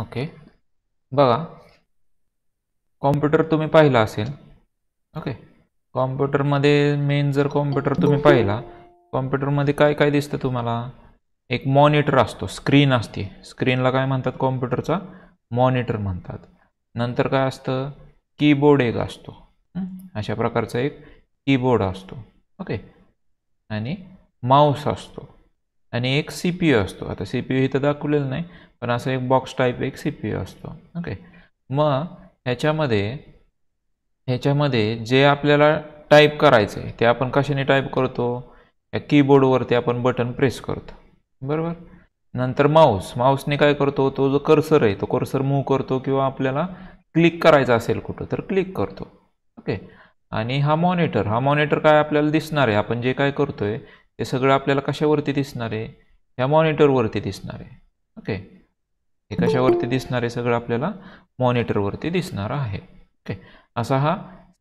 Okay बघा computer तुम्ही पाहिला असेल ओके कॉम्प्युटरमध्ये मेन जर कॉम्प्युटर तुम्ही पाहिला कॉम्प्युटरमध्ये काय काय दिसतं तुम्हाला एक मॉनिटर असतो स्क्रीन असते स्क्रीनला काय म्हणतात कॉम्प्युटरचा मॉनिटर म्हणतात नंतर काय असतं कीबोर्ड एक असतो अशा प्रकारचा एक कीबोर्ड असतो ओके आणि माऊस असतो आणि एक सी पी यू असतो आता सी पी यू इथं दाखवलेलं नाही पण असं एक बॉक्स टाईप एक सी पी यू असतो ओके मग ह्याच्यामध्ये ह्याच्यामध्ये जे आपल्याला टाईप करायचं आहे ते आपण कशाने टाईप करतो या कीबोर्डवरती आपण बटन प्रेस करतो बरोबर नंतर माऊस माऊसने काय करतो तो जो कर्सर आहे तो कर्सर मूव्ह करतो किंवा आपल्याला क्लिक करायचा असेल कुठं तर क्लिक करतो ओके आणि हा मॉनिटर हा मॉनिटर काय आपल्याला दिसणार आहे आपण जे काय करतो आहे ते सगळं आपल्याला कशावरती दिसणार आहे ह्या मॉनिटरवरती दिसणार आहे ओके हे कशावरती दिसणार आहे सगळं आपल्याला मॉनिटरवरती दिसणार आहे ओके असा हा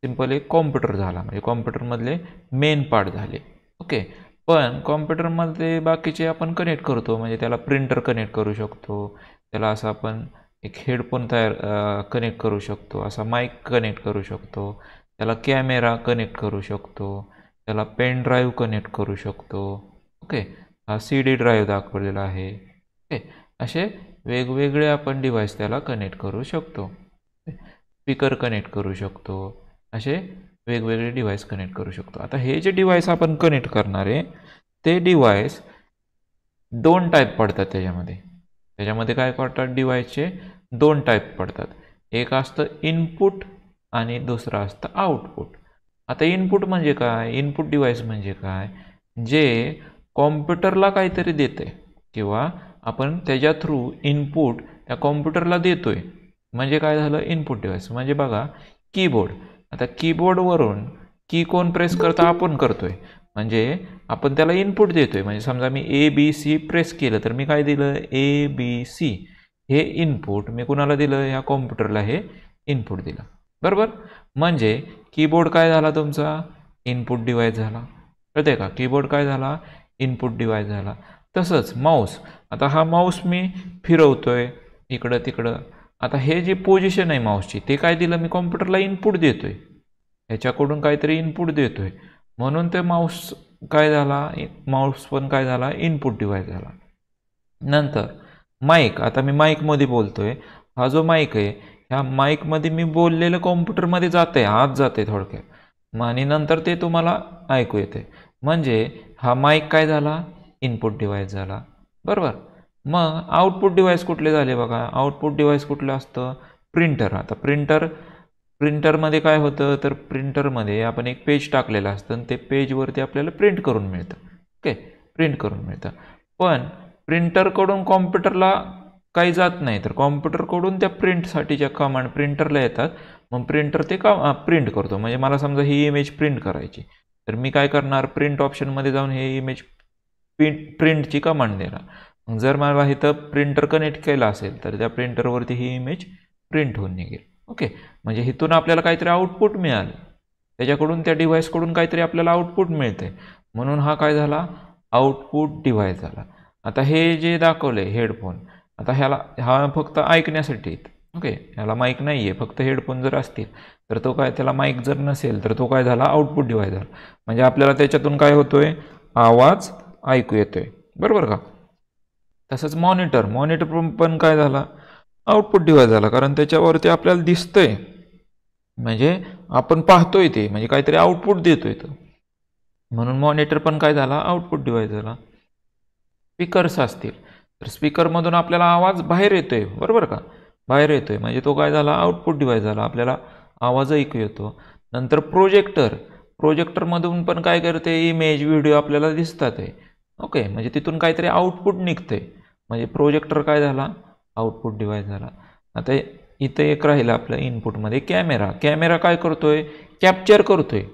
सिंपल एक कॉम्प्युटर झाला म्हणजे कॉम्प्युटरमधले मेन पार्ट झाले ओके पण कॉम्प्युटरमध्ये बाकीचे आपण कनेक्ट करतो म्हणजे त्याला प्रिंटर कनेक्ट करू शकतो त्याला असं आपण एक हेडफोन तयार कनेक्ट करू शकतो असा माईक कनेक्ट करू शकतो त्याला कॅमेरा कनेक्ट करू शकतो त्याला पेन ड्राईव्ह कनेक्ट करू शकतो ओके हा सी डी ड्राईव्ह दाखवलेला आहे ओके असे वेगवेगळे आपण डिवाइस त्याला कनेक्ट करू शकतो स्पीकर कनेक्ट करू शकतो असे वेगवेगळे डिव्हाइस कनेक्ट करू शकतो आता हे जे डिव्हाइस आपण कनेक्ट करणार आहे ते डिवाइस दोन टाईप पडतात त्याच्यामध्ये त्याच्यामध्ये काय पडतात डिव्हाइसचे दोन टाईप पडतात एक असतं इनपुट आणि दुसरं असतं आउटपुट आता इनपुट म्हणजे काय इनपुट डिवाइस म्हणजे काय जे कॉम्प्युटरला काहीतरी देते किंवा आपण त्याच्या थ्रू इनपुट त्या कॉम्प्युटरला देतो आहे म्हणजे काय झालं इनपुट डिवाइस म्हणजे बघा कीबोर्ड आता कीबोर्डवरून की कोण प्रेस करता आपण करतो आहे म्हणजे आपण त्याला इनपुट देतो आहे म्हणजे समजा मी ए बी सी प्रेस केलं तर मी काय दिलं ए बी सी हे इनपुट मी कुणाला दिलं ह्या कॉम्प्युटरला हे इनपुट दिलं बरोबर म्हणजे कीबोर्ड काय झाला तुमचा इनपुट डिवाईस झाला कळते का कीबोर्ड काय झाला इनपुट डिवाईस झाला तसंच माऊस आता हा माऊस मी फिरवतो आहे इकडं तिकडं आता हे जे पोझिशन आहे माऊसची ते काय दिलं मी कॉम्प्युटरला इनपुट देतो आहे ह्याच्याकडून काहीतरी इनपुट देतो आहे म्हणून ते माऊस काय झाला माऊस पण काय झाला इनपुट डिवाईस झाला नंतर माईक आता मी माईकमध्ये बोलतो आहे हा जो माईक आहे ह्या माईकमध्ये मी बोललेलं कॉम्प्युटरमध्ये जातं आहे आत जाते थोडक्यात आणि नंतर ते तुम्हाला ऐकू येते म्हणजे हा माईक काय झाला इनपुट डिवाईस झाला बरोबर मग आउटपुट डिव्हाइस कुठले झाले बघा आउटपुट डिव्हाइस कुठलं असतं प्रिंटर आता प्रिंटर प्रिंटरमध्ये काय होतं तर प्रिंटरमध्ये आपण एक पेज टाकलेलं असतं आणि ते पेजवरती आपल्याला प्रिंट करून मिळतं ओके प्रिंट करून मिळतं पण प्रिंटरकडून कॉम्प्युटरला काही जात नाही तर कॉम्प्युटरकडून त्या ज्या कमांड प्रिंटरला येतात मग प्रिंटर ते का प्रिंट करतो म्हणजे मला समजा ही इमेज प्रिंट करायची तर मी काय करणार प्रिंट ऑप्शनमध्ये जाऊन हे इमेज प्रिंट प्रिंटची कमांड देणार जर मला इथं प्रिंटर कनेक्ट केला असेल तर त्या प्रिंटरवरती ही इमेज प्रिंट होऊन निघेल ओके म्हणजे इथून आपल्याला काहीतरी आउटपुट मिळालं त्याच्याकडून त्या डिव्हाइसकडून काहीतरी आपल्याला आउटपुट मिळते म्हणून हा काय झाला आउटपुट डिव्हाइस झाला आता हे जे दाखवले हेडफोन आता ह्याला हा फक्त ऐकण्यासाठी ओके ह्याला माईक नाही आहे फक्त हेडफोन जर असतील तर तो काय त्याला माईक जर नसेल तर तो काय झाला आउटपुट डिव्हाइस झाला म्हणजे आपल्याला त्याच्यातून काय होतोय आवाज ऐकू येतोय बरोबर का तसंच मॉनिटर मॉनिटर पण काय झाला आउटपुट डिवाइस झाला कारण त्याच्यावरती आपल्याला दिसतंय म्हणजे आपण पाहतोय ते म्हणजे काहीतरी आउटपुट देतोय तो म्हणून मॉनिटर पण काय झाला आउटपुट डिवाइस झाला स्पीकर्स असतील तर स्पीकरमधून आपल्याला आवाज बाहेर येतोय बरोबर का बाहेर येतोय म्हणजे तो काय झाला आउटपुट डिवाइस झाला आपल्याला आवाज ऐकू येतो नंतर प्रोजेक्टर प्रोजेक्टरमधून पण काय करते इमेज व्हिडिओ आपल्याला दिसतात आहे ओके म्हणजे तिथून काहीतरी आउटपुट निघते म्हणजे प्रोजेक्टर काय झाला आउटपुट डिवाईस झाला आता इथं एक राहिलं आपलं इनपुटमध्ये कॅमेरा कॅमेरा काय करतो आहे कॅप्चर करतो आहे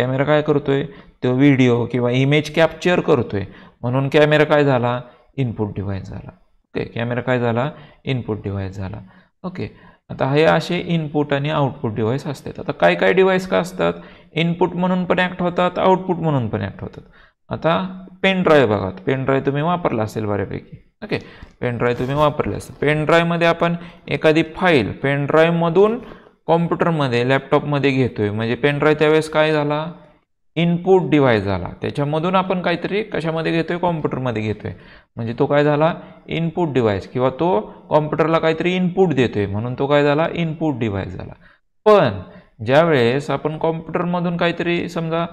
कॅमेरा काय करतो आहे तो व्हिडिओ किंवा इमेज कॅप्चर करतो आहे म्हणून कॅमेरा काय झाला इनपुट डिव्हाइस झाला ओके कॅमेरा काय झाला इनपुट डिव्हाइस झाला ओके आता हे असे इनपुट आणि आउटपुट डिव्हाइस असतात आता काय काय डिव्हाइस का असतात इनपुट म्हणून पण ॲक्ट होतात आउटपुट म्हणून पण ॲक्ट होतात आता पेनड्राईव्ह बघा पेनड्राईव्ह तुम्ही वापरला असेल बऱ्यापैकी ओके पेनड्राईव्ह तुम्ही वापरले असेल पेनड्राईव्हमध्ये आपण एखादी फाईल पेनड्राईव्हमधून कॉम्प्युटरमध्ये लॅपटॉपमध्ये घेतो आहे म्हणजे पेनड्राईव्ह त्यावेळेस काय झाला इनपुट डिव्हाइस झाला त्याच्यामधून आपण काहीतरी कशामध्ये घेतो आहे कॉम्प्युटरमध्ये घेतोय म्हणजे तो काय झाला इनपुट डिव्हाइस किंवा तो कॉम्प्युटरला काहीतरी इनपुट देतो आहे म्हणून तो काय झाला इनपुट डिव्हाइस झाला पण ज्यावेळेस आपण कॉम्प्युटरमधून काहीतरी समजा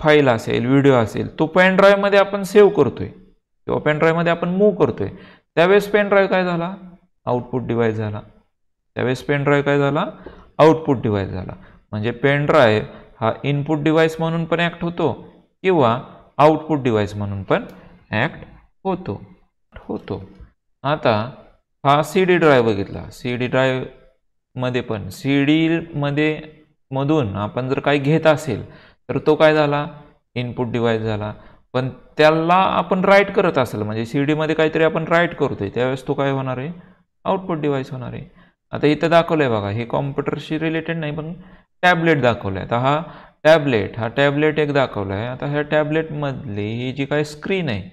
फाईल असेल व्हिडिओ असेल तो पेन ड्राईव्हमध्ये आपण सेव्ह करतोय किंवा पेन ड्राईव्हमध्ये आपण मूव्ह करतोय त्यावेळेस पेन ड्राईव्ह काय झाला आउटपुट डिवाईस झाला त्यावेळेस पेन ड्राईव्ह काय झाला आउटपुट डिव्हाइस झाला म्हणजे पेन ड्राईव्ह हा इनपुट डिवाईस म्हणून पण ॲक्ट होतो किंवा आउटपुट डिवाईस म्हणून पण ॲक्ट होतो होतो आता हा सी डी ड्राईव्ह बघितला सी डी ड्राईव्हमध्ये पण सी डीमध्ये मधून आपण जर काही घेत असेल तर तो काय झाला इनपुट डिवाईस झाला पण त्याला आपण राईट करत असेल म्हणजे सी डीमध्ये काहीतरी आपण राईट करतोय त्यावेळेस तो काय होणार आहे आउटपुट डिवाईस होणार आहे आता इथं दाखवलं आहे बघा हे कॉम्प्युटरशी रिलेटेड नाही पण टॅबलेट दाखवलं आहे आता हा टॅबलेट हा टॅबलेट एक दाखवला आहे आता ह्या टॅबलेटमधली ही जी काय स्क्रीन आहे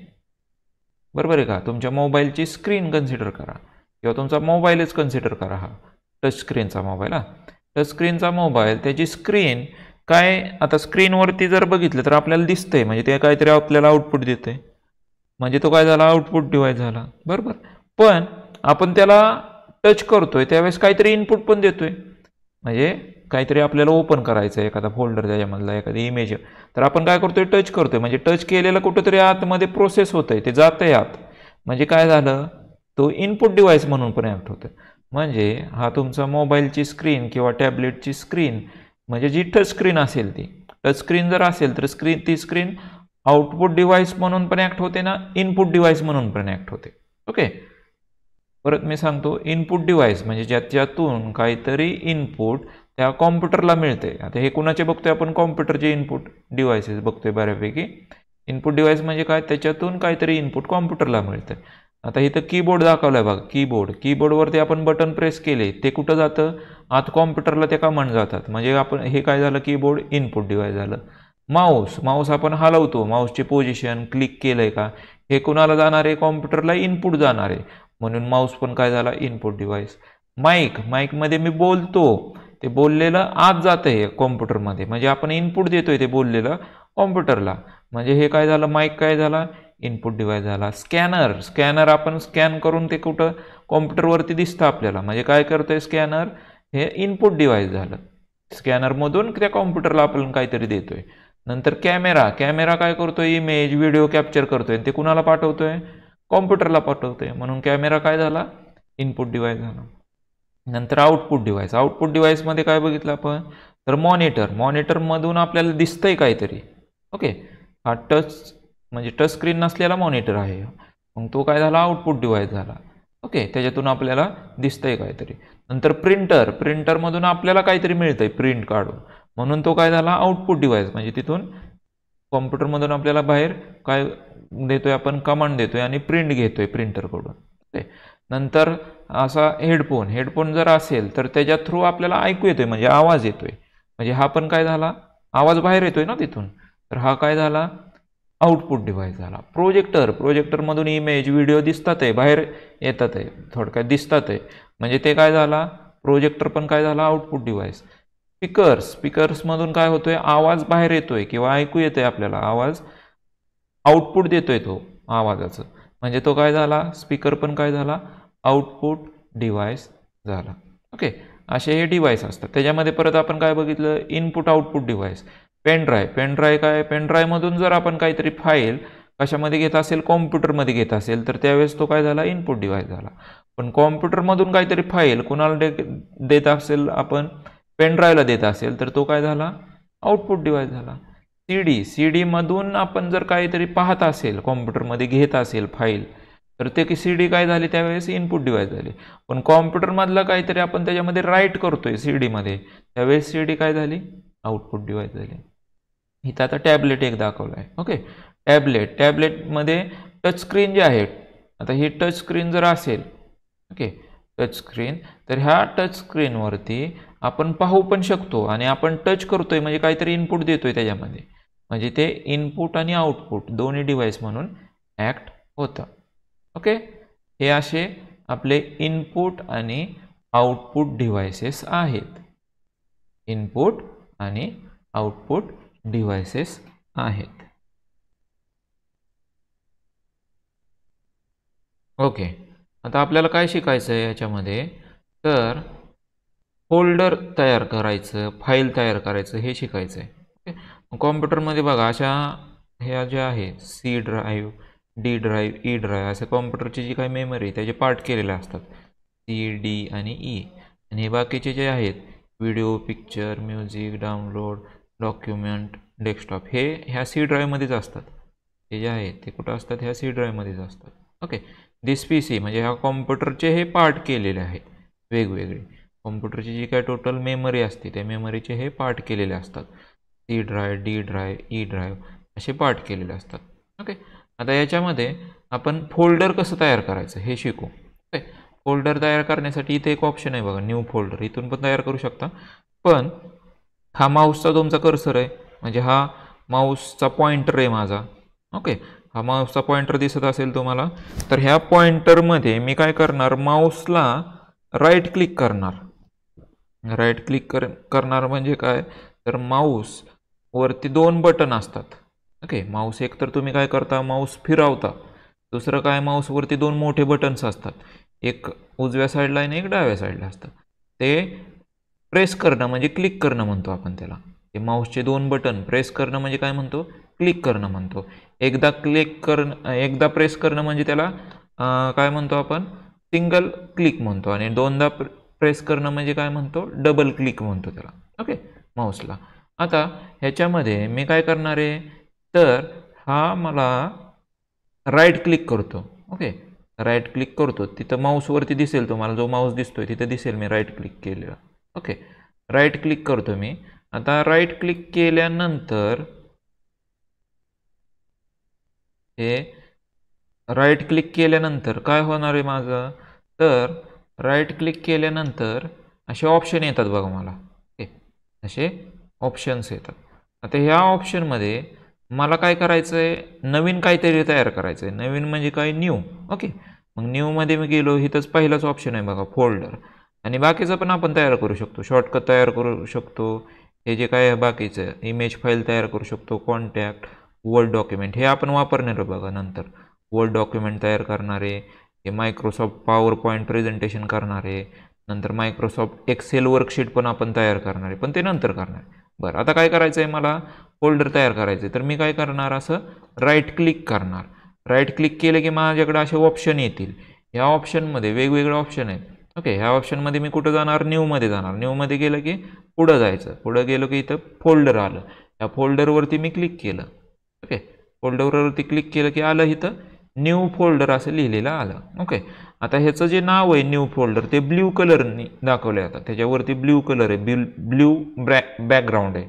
बरोबर आहे का तुमच्या मोबाईलची स्क्रीन कन्सिडर करा किंवा तुमचा मोबाईलच कन्सिडर करा हा टचस्क्रीनचा मोबाईल हा टचस्क्रीनचा मोबाईल त्याची स्क्रीन काय आता स्क्रीनवरती जर बघितलं तर आपल्याला दिसतंय म्हणजे ते काहीतरी आपल्याला आउटपुट देतं आहे म्हणजे तो काय झाला आउटपुट डिवाईस झाला बरोबर पण आपण त्याला टच करतोय त्यावेळेस काहीतरी इनपुट पण देतोय म्हणजे काहीतरी आपल्याला ओपन करायचं आहे एखादा फोल्डर त्याच्यामधला एखादी इमेज तर आपण काय करतोय टच करतोय म्हणजे टच केलेलं कुठंतरी आतमध्ये प्रोसेस होतं आहे ते जात आहे आत म्हणजे काय झालं तो इनपुट डिव्हाइस म्हणून पण ॲक्ट होतं म्हणजे हा तुमचा मोबाईलची स्क्रीन किंवा टॅबलेटची स्क्रीन म्हणजे जी टच स्क्रीन असेल ती टच स्क्रीन जर असेल तर स्क्रीन ती स्क्रीन आउटपुट डिव्हाइस म्हणून पण ॲक्ट होते ना इनपुट डिव्हाइस म्हणून पण ॲक्ट होते ओके परत मी सांगतो इनपुट डिव्हाइस म्हणजे ज्याच्यातून काहीतरी इनपुट त्या कॉम्प्युटरला मिळते आता हे कुणाचे बघतोय आपण कॉम्प्युटरचे इनपुट डिव्हाइसेस बघतोय बऱ्यापैकी इनपुट डिव्हाइस म्हणजे काय त्याच्यातून काहीतरी इनपुट कॉम्प्युटरला मिळतं आता इथं कीबोर्ड दाखवलं आहे बघा कीबोर्ड कीबोर्डवरती आपण बटन प्रेस केले ते कुठं जातं आत कॉम्प्युटरला ते कमांड जातात म्हणजे आपण हे काय झालं कीबोर्ड इनपुट डिवाईस झालं माऊस माऊस आपण हलवतो माऊसचे पोझिशन क्लिक केलं आहे का हे कुणाला जाणार आहे कॉम्प्युटरला इनपुट जाणार आहे म्हणून माऊस पण काय झाला इनपुट डिवाइस माईक माईकमध्ये मी बोलतो ते बोललेलं आत जात आहे कॉम्प्युटरमध्ये म्हणजे आपण इनपुट देतोय ते बोललेलं कॉम्प्युटरला म्हणजे हे काय झालं माईक काय झाला इनपुट डिवाइस झाला स्कॅनर स्कॅनर आपण स्कॅन करून ते कुठं कॉम्प्युटरवरती दिसतं आपल्याला म्हणजे काय करतोय स्कॅनर हे इनपुट डिवाइस झालं स्कॅनरमधून त्या कॉम्प्युटरला आपण काहीतरी देतोय नंतर कॅमेरा कॅमेरा काय करतो इमेज व्हिडिओ कॅप्चर करतोय ते कुणाला पाठवतोय कॉम्प्युटरला पाठवतोय म्हणून कॅमेरा काय झाला इनपुट डिवाइस झाला नंतर आउटपुट डिवाइस आउटपुट डिवाइसमध्ये काय बघितलं आपण तर मॉनिटर मॉनिटरमधून आपल्याला दिसतंय काहीतरी ओके हा टच म्हणजे टच स्क्रीन नसलेला मॉनिटर आहे मग तो काय झाला आउटपुट डिवाईस झाला ओके त्याच्यातून आपल्याला आहे काहीतरी नंतर प्रिंटर प्रिंटरमधून आपल्याला काहीतरी आहे प्रिंट काढून म्हणून तो काय झाला आउटपुट डिवाईस म्हणजे तिथून कॉम्प्युटरमधून आपल्याला बाहेर काय देतोय आपण कमांड देतोय आणि प्रिंट घेतोय प्रिंटरकडून ओके नंतर असा हेडफोन हेडफोन जर असेल तर त्याच्या थ्रू आपल्याला ऐकू येतोय म्हणजे आवाज येतोय म्हणजे हा पण काय झाला आवाज बाहेर येतोय ना तिथून तर हा काय झाला आउटपुट डिव्हाइस झाला प्रोजेक्टर प्रोजेक्टरमधून इमेज व्हिडिओ दिसतात आहे बाहेर येतात आहे थोडक्यात दिसतात आहे म्हणजे ते काय झाला प्रोजेक्टर पण काय झाला आउटपुट डिव्हाइस स्पीकर्स स्पीकर्समधून काय होतोय आवाज बाहेर येतोय किंवा ऐकू येतोय आपल्याला आवाज आउटपुट देतोय तो आवाजाचं म्हणजे तो काय झाला स्पीकर पण काय झाला आउटपुट डिव्हाइस झाला ओके असे हे डिव्हाइस असतात त्याच्यामध्ये परत आपण काय बघितलं input output device pen pen pen drive काय पेनड्राईव्हमधून जर आपण काहीतरी फाईल कशामध्ये घेत असेल कॉम्प्युटरमध्ये घेत असेल तर त्यावेळेस तो काय झाला इनपुट डिवाईस झाला पण कॉम्प्युटरमधून काहीतरी फाईल कुणाला देत असेल आपण पेनड्राईव्हला देत असेल तर तो काय झाला आउटपुट डिवाईस झाला सी डी सी डीमधून आपण जर काहीतरी पाहत असेल कॉम्प्युटरमध्ये घेत असेल फाईल तर ते की सी डी काय झाली त्यावेळेस इनपुट डिवाईस झाली पण कॉम्प्युटरमधलं काहीतरी आपण त्याच्यामध्ये राईट करतोय सी डीमध्ये त्यावेळेस सी डी काय झाली आउटपुट डिवाइस झाले इथं आता टॅबलेट एक दाखवलं आहे ओके टॅबलेट टॅबलेटमध्ये टचस्क्रीन जे आहे आता ही टचस्क्रीन जर असेल ओके टचस्क्रीन तर ह्या टचस्क्रीनवरती आपण पाहू पण शकतो आणि आपण टच करतोय म्हणजे काहीतरी इनपुट देतोय त्याच्यामध्ये म्हणजे ते इनपुट आणि आउटपुट दोन्ही डिव्हाइस म्हणून ॲक्ट होतं ओके हे असे आपले इनपुट आणि आउटपुट डिव्हायसेस आहेत इनपुट आणि आउटपुट डिव्हायसेस आहेत ओके आता आपल्याला काय शिकायचं आहे याच्यामध्ये तर फोल्डर तयार करायचं फाईल तयार करायचं हे शिकायचं आहे ओके कॉम्प्युटरमध्ये बघा अशा ह्या ज्या आहे C drive D drive E drive असे कॉम्प्युटरची जी काही मेमरी त्याचे पार्ट केलेले असतात सी डी आणि ई e. आणि हे बाकीचे जे आहेत video picture music download document desktop हे ह्या सी ड्राईव्हमध्येच असतात हे जे आहे ते कुठं असतात ह्या सी ड्राईव्हमध्येच असतात ओके दिस पी सी म्हणजे ह्या कॉम्प्युटरचे हे पार्ट केलेले आहेत वेगवेगळे कॉम्प्युटरची जी काय टोटल मेमरी असते त्या मेमरीचे हे पार्ट केलेले असतात C drive D drive E drive असे पार्ट केलेले असतात ओके आता याच्यामध्ये आपण फोल्डर कसं तयार करायचं हे शिकू ओके फोल्डर तयार करण्यासाठी इथे एक ऑप्शन आहे बघा न्यू फोल्डर इथून पण तयार करू शकता पण हा माऊसचा तुमचा कर्सर आहे म्हणजे हा माऊसचा पॉइंटर आहे माझा ओके हा माऊसचा पॉइंटर दिसत असेल तुम्हाला तर ह्या पॉइंटरमध्ये मी काय करणार माऊसला राईट क्लिक करणार राईट क्लिक कर करणार म्हणजे काय तर माऊस वरती दोन बटन असतात ओके माऊस एक तर तुम्ही काय करता माऊस फिरवता दुसरं काय माऊसवरती दोन मोठे बटन्स असतात एक उजव्या साईडला आणि एक डाव्या साईडला असतं ते प्रेस करणं म्हणजे क्लिक करणं म्हणतो आपण त्याला ते माऊसचे दोन बटन प्रेस करणं म्हणजे काय म्हणतो क्लिक करणं म्हणतो एकदा क्लिक करणं एकदा प्रेस करणं म्हणजे त्याला काय म्हणतो आपण सिंगल क्लिक म्हणतो आणि दोनदा प्रेस करणं म्हणजे काय म्हणतो डबल क्लिक म्हणतो त्याला ओके माऊसला आता ह्याच्यामध्ये मी काय करणार आहे तर हा मला राईट क्लिक करतो ओके राईट क्लिक करतो तिथं माऊसवरती दिसेल तुम्हाला जो माऊस दिसतोय तिथं दिसेल मी राईट क्लिक केलं ओके राईट क्लिक करतो मी आता राईट क्लिक केल्यानंतर हे राईट क्लिक केल्यानंतर काय होणार आहे माझं तर राईट क्लिक केल्यानंतर असे ऑप्शन येतात बघा मला ओके असे ऑप्शन्स येतात आता ह्या ऑप्शनमध्ये मला काय करायचं आहे नवीन काहीतरी तयार करायचं आहे नवीन म्हणजे काय न्यू ओके मग न्यूमध्ये मी गेलो तरच पहिलाच ऑप्शन आहे बघा फोल्डर आणि बाकीचं पण आपण तयार करू शकतो शॉर्टकट तयार करू शकतो हे जे काय आहे बाकीचं इमेज फाईल तयार करू शकतो कॉन्टॅक्ट वर्ड डॉक्युमेंट हे आपण वापरणार बघा नंतर वर्ड डॉक्युमेंट तयार करणारे हे मायक्रोसॉफ्ट पॉवर पॉईंट प्रेझेंटेशन करणारे नंतर मायक्रोसॉफ्ट एक्सेल वर्कशीट पण आपण तयार करणार आहे पण ते नंतर करणार आहे बरं आता काय करायचं आहे मला फोल्डर तयार करायचं आहे तर मी काय करणार असं राईट क्लिक करणार राईट क्लिक केलं की माझ्याकडे असे ऑप्शन येतील ह्या ऑप्शनमध्ये वेगवेगळे ऑप्शन आहेत ओके ह्या ऑप्शनमध्ये मी कुठं जाणार न्यूमध्ये जाणार न्यूमध्ये गेलं की पुढं जायचं पुढं गेलो की इथं फोल्डर आलं या फोल्डरवरती मी क्लिक केलं ओके फोल्डरवरती क्लिक केलं की आलं इथं न्यू फोल्डर असं लिहिलेलं आलं ओके आता ह्याचं जे नाव आहे न्यू फोल्डर ते ब्ल्यू कलरनी दाखवले जातात त्याच्यावरती ब्ल्यू कलर आहे ब्ल्यू ब्ल्यू ब्रॅक बॅकग्राऊंड आहे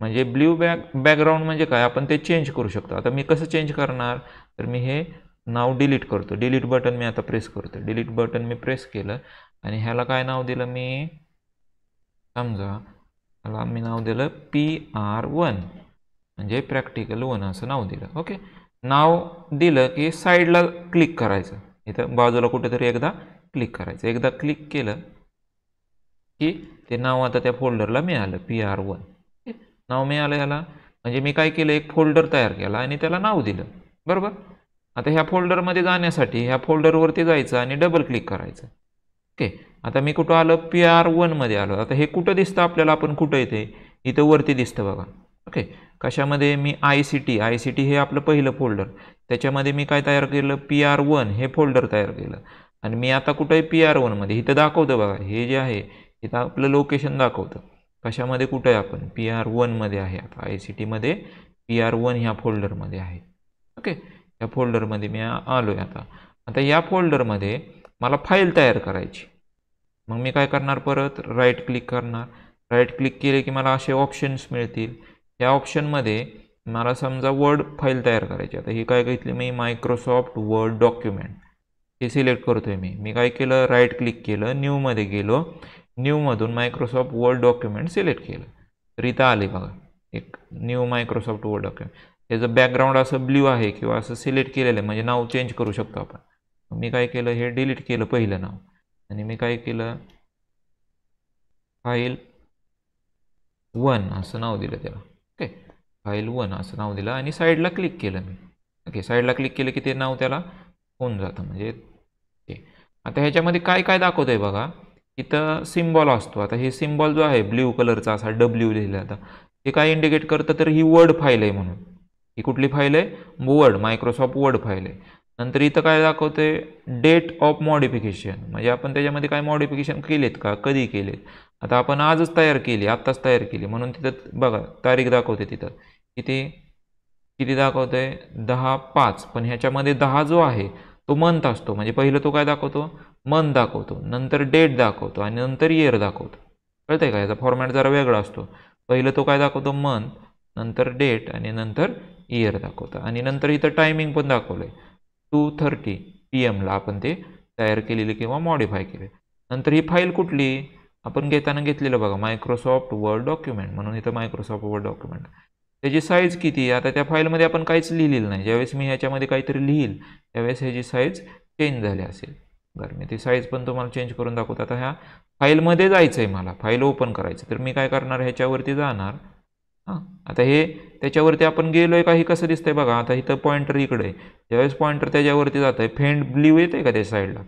म्हणजे ब्ल्यू बॅक बॅकग्राऊंड म्हणजे काय आपण ते चेंज करू शकतो आता मी कसं चेंज करणार तर मी हे नाव डिलीट करतो डिलीट बटन मी आता प्रेस करतो डिलीट बटन मी प्रेस केलं आणि ह्याला काय नाव दिलं मी समजा ह्याला मी नाव दिलं पी आर वन म्हणजे प्रॅक्टिकल वन असं नाव दिलं ओके नाव दिलं की साईडला क्लिक करायचं इथं बाजूला कुठेतरी एकदा क्लिक करायचं एकदा क्लिक केलं की ते नाव आता त्या फोल्डरला मिळालं पी आर वन नाव मिळालं ह्याला म्हणजे मी काय केलं एक फोल्डर तयार केला आणि त्याला नाव दिलं बरोबर आता ह्या फोल्डरमध्ये जाण्यासाठी ह्या फोल्डरवरती जायचं आणि डबल क्लिक करायचं ओके आता मी कुठं आलं पी आर वनमध्ये आलो आता हे कुठं दिसतं आपल्याला आपण कुठं येते इथं वरती दिसतं बघा ओके कशामध्ये मी I C T I C T हे आपलं पहिलं फोल्डर त्याच्यामध्ये मी काय तयार केलं पी आर वन हे फोल्डर तयार केलं आणि मी आता आहे पी आर वनमध्ये इथं दाखवतं बघा हे जे आहे इथं आपलं लोकेशन दाखवतं कशामध्ये कुठं आहे आपण पी आर वनमध्ये आहे आता आय सी टीमध्ये पी आर वन ह्या फोल्डरमध्ये आहे ओके या फोल्डरमध्ये मी आलो आहे आता आता या फोल्डरमध्ये मला फाईल तयार करायची मग मी काय करणार परत राईट क्लिक करणार राईट क्लिक केले की मला असे ऑप्शन्स मिळतील या ऑप्शनमध्ये मला समजा वर्ड फाईल तयार करायची आता ही काय घेतली मी मायक्रोसॉफ्ट वर्ड डॉक्युमेंट हे सिलेक्ट करतो आहे मी मी काय केलं राईट क्लिक केलं न्यूमध्ये गेलो न्यूमधून मायक्रोसॉफ्ट वर्ड डॉक्युमेंट सिलेक्ट केलं रिता आले बघा एक न्यू मायक्रोसॉफ्ट वर्ड डॉक्युमेंट त्याचं बॅकग्राऊंड असं ब्ल्यू आहे किंवा असं सिलेक्ट केलेलं आहे म्हणजे नाव चेंज करू शकतो आपण मी काय केलं हे डिलीट केलं पहिलं नाव आणि मी काय केलं फाईल वन असं नाव दिलं त्याला फाईल वन असं नाव दिलं आणि साईडला क्लिक केलं मी ओके साईडला क्लिक केलं की ते नाव त्याला होऊन जातं म्हणजे आता ह्याच्यामध्ये काय काय दाखवत आहे बघा इथं सिम्बॉल असतो आता हे सिम्बॉल जो आहे ब्ल्यू कलरचा असा डब्ल्यू लिहिला आता हे काय इंडिकेट करतं तर ही वर्ड फाईल आहे म्हणून ही कुठली फाईल आहे वर्ड मायक्रोसॉफ्ट वर्ड फाईल आहे नंतर इथं काय दाखवते डेट ऑफ मॉडिफिकेशन म्हणजे आपण त्याच्यामध्ये काय मॉडिफिकेशन केलेत का कधी केलेत आता आपण आजच तयार केली आत्ताच तयार केली म्हणून तिथं बघा तारीख दाखवते तिथं किती किती दाखवतो आहे दहा पाच पण ह्याच्यामध्ये दहा जो आहे तो मंथ असतो म्हणजे पहिलं तो काय दाखवतो मंथ दाखवतो नंतर डेट दाखवतो आणि नंतर इयर दाखवतो कळतंय का याचा फॉर्मॅट जरा वेगळा असतो पहिलं तो काय दाखवतो मंथ नंतर डेट आणि नंतर इयर दाखवतो आणि नंतर इथं टायमिंग पण दाखवलं आहे टू थर्टी पी एमला आपण ते तयार केलेले किंवा मॉडिफाय केले नंतर ही फाईल कुठली आपण घेताना घेतलेलं बघा मायक्रोसॉफ्ट वर्ड डॉक्युमेंट म्हणून इथं मायक्रोसॉफ्ट वर्ड डॉक्युमेंट त्याची साईज किती आता त्या फाईलमध्ये आपण काहीच लिहिलेलं नाही ज्यावेळेस मी ह्याच्यामध्ये काहीतरी लिहील त्यावेळेस ह्याची साईज चेंज झाली असेल बरं मी ती साईज पण तुम्हाला चेंज करून दाखवतो आता ह्या फाईलमध्ये जायचं आहे मला फाईल ओपन करायचं तर मी काय करणार ह्याच्यावरती जाणार हां आता हे त्याच्यावरती आपण गेलो आहे का हे कसं दिसतंय बघा आता इथं पॉइंटर इकडे आहे ज्यावेळेस पॉईंटर त्याच्यावरती जात आहे फेंड ब्ल्यू येते आहे का त्या साईडला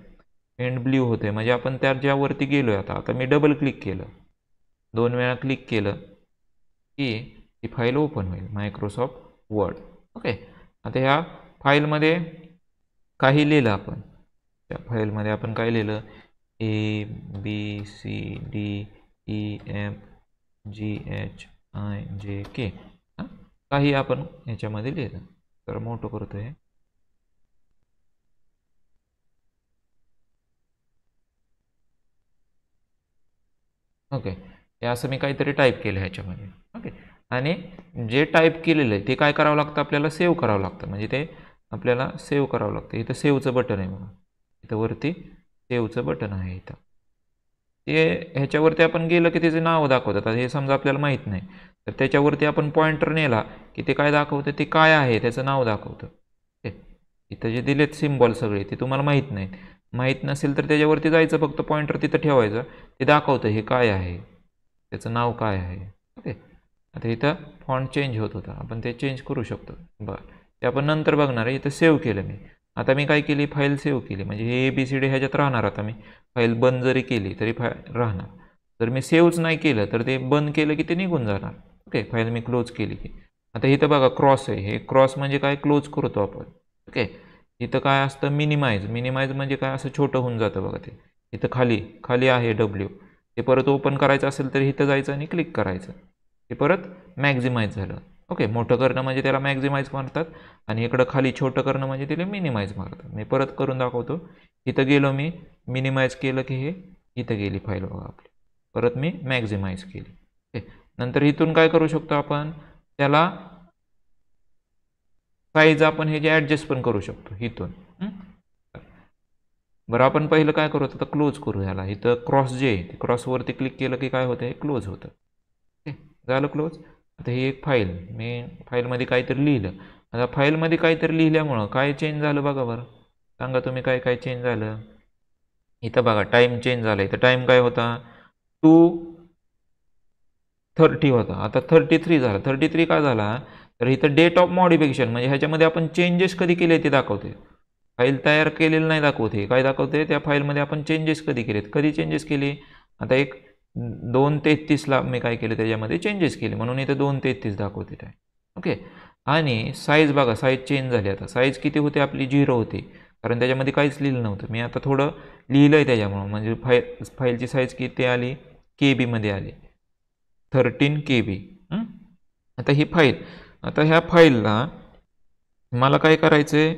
फेंड ब्ल्यू आहे म्हणजे आपण त्या ज्यावरती गेलो आहे आता आता मी डबल क्लिक केलं दोन वेळा क्लिक केलं की ही फाईल ओपन होईल मायक्रोसॉफ्ट वर्ड ओके आता ह्या फाईलमध्ये काही लिहिलं आपण त्या फाईलमध्ये आपण काय लिहिलं A B C D E F G H I J K काही आपण ह्याच्यामध्ये लिहिलं तर मोठं करतो हे ओके असं मी काहीतरी टाईप केलं ह्याच्यामध्ये ओके आणि जे टाईप केलेलं आहे ते काय करावं लागतं आपल्याला सेव्ह करावं लागतं म्हणजे ते आपल्याला सेव्ह करावं लागतं इथं सेव्हचं बटन आहे म्हणून इथं वरती सेव्हचं बटन आहे इथं ते ह्याच्यावरती आपण गेलं की त्याचे नावं दाखवतात हे समजा आपल्याला माहीत नाही तर त्याच्यावरती आपण पॉइंटर नेला की ते काय दाखवतं ते काय आहे त्याचं नाव दाखवतं ते इथं जे दिलेत सिम्बॉल सगळे ते तुम्हाला माहीत नाहीत माहीत नसेल तर त्याच्यावरती जायचं फक्त पॉइंटर तिथं ठेवायचं ते दाखवतं हे काय आहे त्याचं नाव काय आहे ओके आता इथं फॉन्ट चेंज होत होता आपण ते चेंज करू शकतो बरं ते आपण नंतर बघणार आहे इथं सेव्ह केलं मी आता मी काय केली फाईल सेव्ह केली म्हणजे हे ए बी सी डी ह्याच्यात राहणार आता मी फाईल बंद जरी केली तरी फाय राहणार जर मी सेव्हच नाही केलं तर ते बंद केलं की ते निघून जाणार ओके फाईल मी क्लोज केली की आता इथं बघा क्रॉस आहे हे क्रॉस म्हणजे काय क्लोज करतो आपण ओके इथं काय असतं मिनिमाइज मिनिमाइज म्हणजे काय असं छोटं होऊन जातं बघा ते इथं खाली खाली आहे डब्ल्यू ते परत ओपन करायचं असेल तर इथं जायचं आणि क्लिक करायचं ते परत मॅक्झिमाइज झालं ओके मोठं करणं म्हणजे त्याला मॅक्झिमाइज मारतात आणि इकडं खाली छोटं करणं म्हणजे त्याला मिनिमाइज मारतात मी परत करून दाखवतो इथं गेलो मी मिनिमाइज केलं की हे इथं गेली फाईल बघा आपली परत मी मॅक्झिमाइज केली ओके नंतर इथून काय करू शकतो आपण त्याला साईज आपण हे जे ॲडजस्ट पण करू शकतो इथून बरं आपण पहिलं काय करू आता क्लोज करू ह्याला इथं क्रॉस जे आहे ते क्रॉसवरती क्लिक केलं की काय होतं हे क्लोज होतं झालं क्लोज आता ही एक फाईल मी फाईलमध्ये काहीतरी लिहिलं आता फाईलमध्ये काहीतरी लिहिल्यामुळं काय चेंज झालं बघा बरं सांगा तुम्ही काय काय चेंज झालं इथं बघा टाईम चेंज झाला इथं टाईम काय होता टू थर्टी होता आता थर्टी थ्री झाला थर्टी थ्री काय झाला तर इथं डेट ऑफ मॉडिफिकेशन म्हणजे ह्याच्यामध्ये आपण चेंजेस कधी केले ते दाखवते फाईल तयार केलेलं नाही दाखवते काय दाखवते त्या फाईलमध्ये आपण चेंजेस कधी केलेत कधी चेंजेस केले आता एक दोन तेहतीसला मी काय केलं त्याच्यामध्ये चेंजेस केले म्हणून इथं दोन तेहतीस दाखवते आहे ओके आणि साईज बघा साईज चेंज झाली आता साईज किती होते आपली झिरो होती कारण त्याच्यामध्ये काहीच लिहिलं नव्हतं मी आता थोडं लिहिलं आहे त्याच्यामुळं म्हणजे फाय फाईलची साईज किती आली के बीमध्ये आली थर्टीन के बी आता ही फाईल आता ह्या फाईलला मला काय करायचं आहे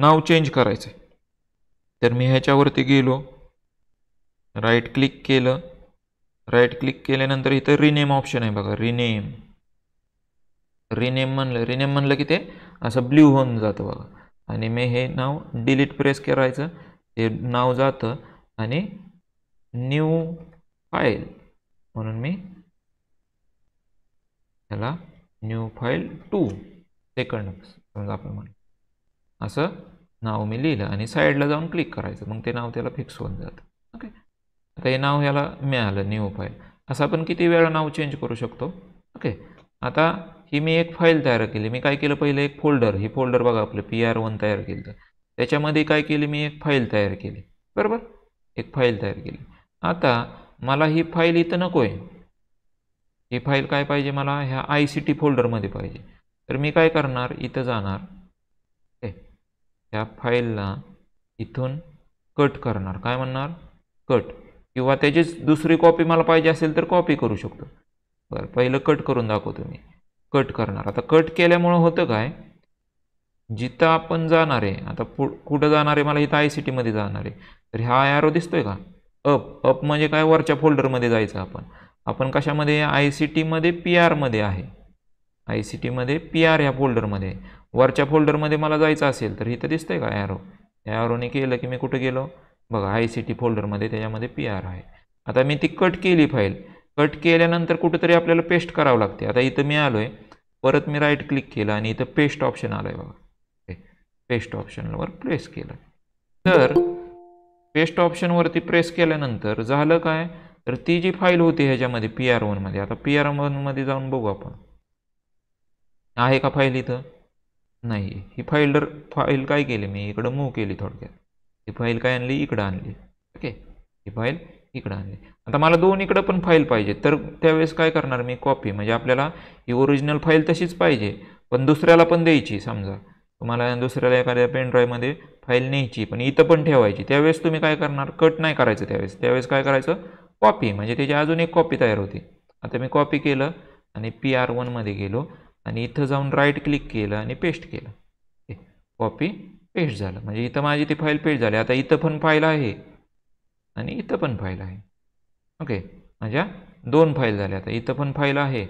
नाव चेंज करायचं आहे तर मी ह्याच्यावरती गेलो राईट क्लिक केलं राईट क्लिक केल्यानंतर इथं रिनेम ऑप्शन आहे बघा रिनेम रिनेम म्हणलं रिनेम म्हणलं की ते असं ब्ल्यू होऊन जातं बघा आणि मी हे नाव डिलीट प्रेस करायचं हे नाव जातं आणि न्यू फाईल म्हणून मी त्याला न्यू फाईल टू सेकंड समजा आपण असं नाव मी लिहिलं आणि साईडला जाऊन क्लिक करायचं मग ते नाव त्याला फिक्स होऊन जातं ओके आता हे नाव ह्याला मिळालं न्यू फाईल असं आपण किती वेळा नाव चेंज करू शकतो ओके आता ही मी एक फाईल तयार केली मी काय केलं पहिलं एक फोल्डर ही फोल्डर बघा आपलं पी आर वन तयार केलं तर त्याच्यामध्ये काय केली मी एक फाईल तयार केली बरोबर एक फाईल तयार केली आता मला ही फाईल इथं नको आहे ही फाईल काय पाहिजे मला ह्या आय सी टी फोल्डरमध्ये पाहिजे तर मी काय करणार इथं जाणार ओके ह्या फाईलला इथून कट करणार काय म्हणणार कट किंवा त्याचीच दुसरी कॉपी मला पाहिजे असेल तर कॉपी करू शकतो बरं पहिलं कट करून दाखवतो मी कट करणार आता कट केल्यामुळं होतं काय जिथं आपण जाणार आहे आता पु कुठं जाणार आहे मला इथं आय सी टीमध्ये जाणार आहे तर हा आय दिसतोय का अप अप म्हणजे काय वरच्या फोल्डरमध्ये जायचं आपण आपण कशामध्ये आय सी टीमध्ये पी आरमध्ये आहे आय सी टीमध्ये पी आर ह्या फोल्डरमध्ये वरच्या फोल्डरमध्ये मला जायचं असेल तर इथं दिसतंय का आर ओने केलं की मी कुठं गेलो बघा आय सी टी फोल्डरमध्ये त्याच्यामध्ये पी आर आहे आता मी ती कट केली फाईल कट केल्यानंतर कुठंतरी आपल्याला पेस्ट करावं लागते आता इथं मी आलो आहे परत मी राईट क्लिक केलं आणि इथं पेस्ट ऑप्शन आलं आहे बघा पेस्ट ऑप्शनवर प्रेस केलं तर पेस्ट ऑप्शनवरती प्रेस केल्यानंतर झालं काय तर ती जी फाईल होती ह्याच्यामध्ये पी आर वनमध्ये आता पी आर वनमध्ये जाऊन बघू आपण आहे का फाईल इथं नाही ही फाईल फाईल काय केली मी इकडं मूव्ह केली थोडक्यात ही फाईल काय आणली इकडं आणली ओके ही फाईल इकडं आणली आता मला दोन इकडं पण फाईल पाहिजे तर त्यावेळेस काय करणार मी कॉपी म्हणजे आपल्याला ही ओरिजिनल फाईल तशीच पाहिजे पण दुसऱ्याला पण द्यायची समजा तुम्हाला दुसऱ्याला एखाद्या पेनड्राईव्हमध्ये फाईल न्यायची पण इथं पण ठेवायची त्यावेळेस तुम्ही काय करणार कट नाही करायचं त्यावेळेस त्यावेळेस काय करायचं कॉपी म्हणजे त्याची अजून एक कॉपी तयार होती आता मी कॉपी केलं आणि पी आर वनमध्ये गेलो आणि इथं जाऊन राईट क्लिक केलं आणि पेस्ट केलं कॉपी पेश झालं म्हणजे इथं माझी ती फाईल पेस्ट झाली आता इथं पण फाईल आहे आणि इथं पण फाईल आहे ओके माझ्या म्हणजे दोन फाईल झाल्या आता इथं पण फाईल आहे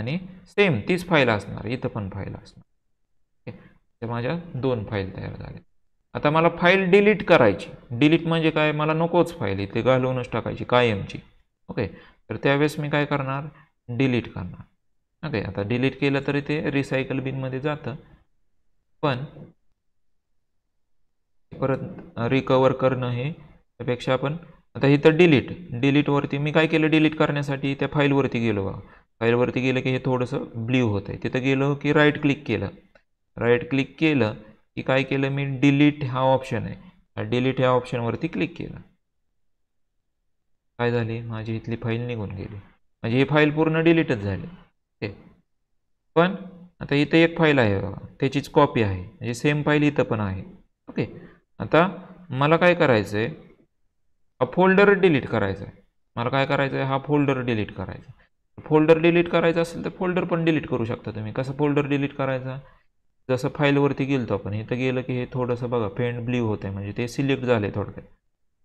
आणि सेम तीच फाईल असणार इथं पण फाईल असणार ओके तर माझ्या दोन फाईल तयार झाल्या आता मला फाईल डिलीट करायची डिलीट म्हणजे काय मला नकोच फाईल इथे घालवूनच टाकायची कायमची ओके तर त्यावेळेस मी काय करणार डिलीट करणार ओके आता डिलीट केलं तरी ते रिसायकल बिनमध्ये जातं पण परत रिकवर करणं हे त्यापेक्षा आपण आता इथं डिलीट डिलीटवरती मी काय केलं डिलीट करण्यासाठी त्या फाईलवरती गेलो बघा फाईलवरती गेलं की हे थोडंसं ब्ल्यू होतं आहे तिथं गेलो की राईट क्लिक केलं राईट क्लिक केलं की काय केलं मी डिलीट हा ऑप्शन आहे डिलीट ह्या ऑप्शनवरती क्लिक केलं काय झाली माझी इथली फाईल निघून गेली म्हणजे ही फाईल पूर्ण डिलीटच झाली ओके पण आता इथं एक फाईल आहे बघा त्याचीच कॉपी आहे म्हणजे सेम फाईल इथं पण आहे ओके आता मला काय करायचं आहे हा फोल्डर डिलीट करायचा आहे मला काय करायचं आहे हा फोल्डर डिलीट करायचा फोल्डर डिलीट करायचा असेल तर फोल्डर पण डिलीट करू शकता तुम्ही कसं फोल्डर डिलीट करायचा जसं फाईलवरती गेलतो आपण इथं गेलं की हे थोडंसं बघा पेंट ब्ल्यू होतं म्हणजे ते सिलेक्ट झालं आहे थोडक्यात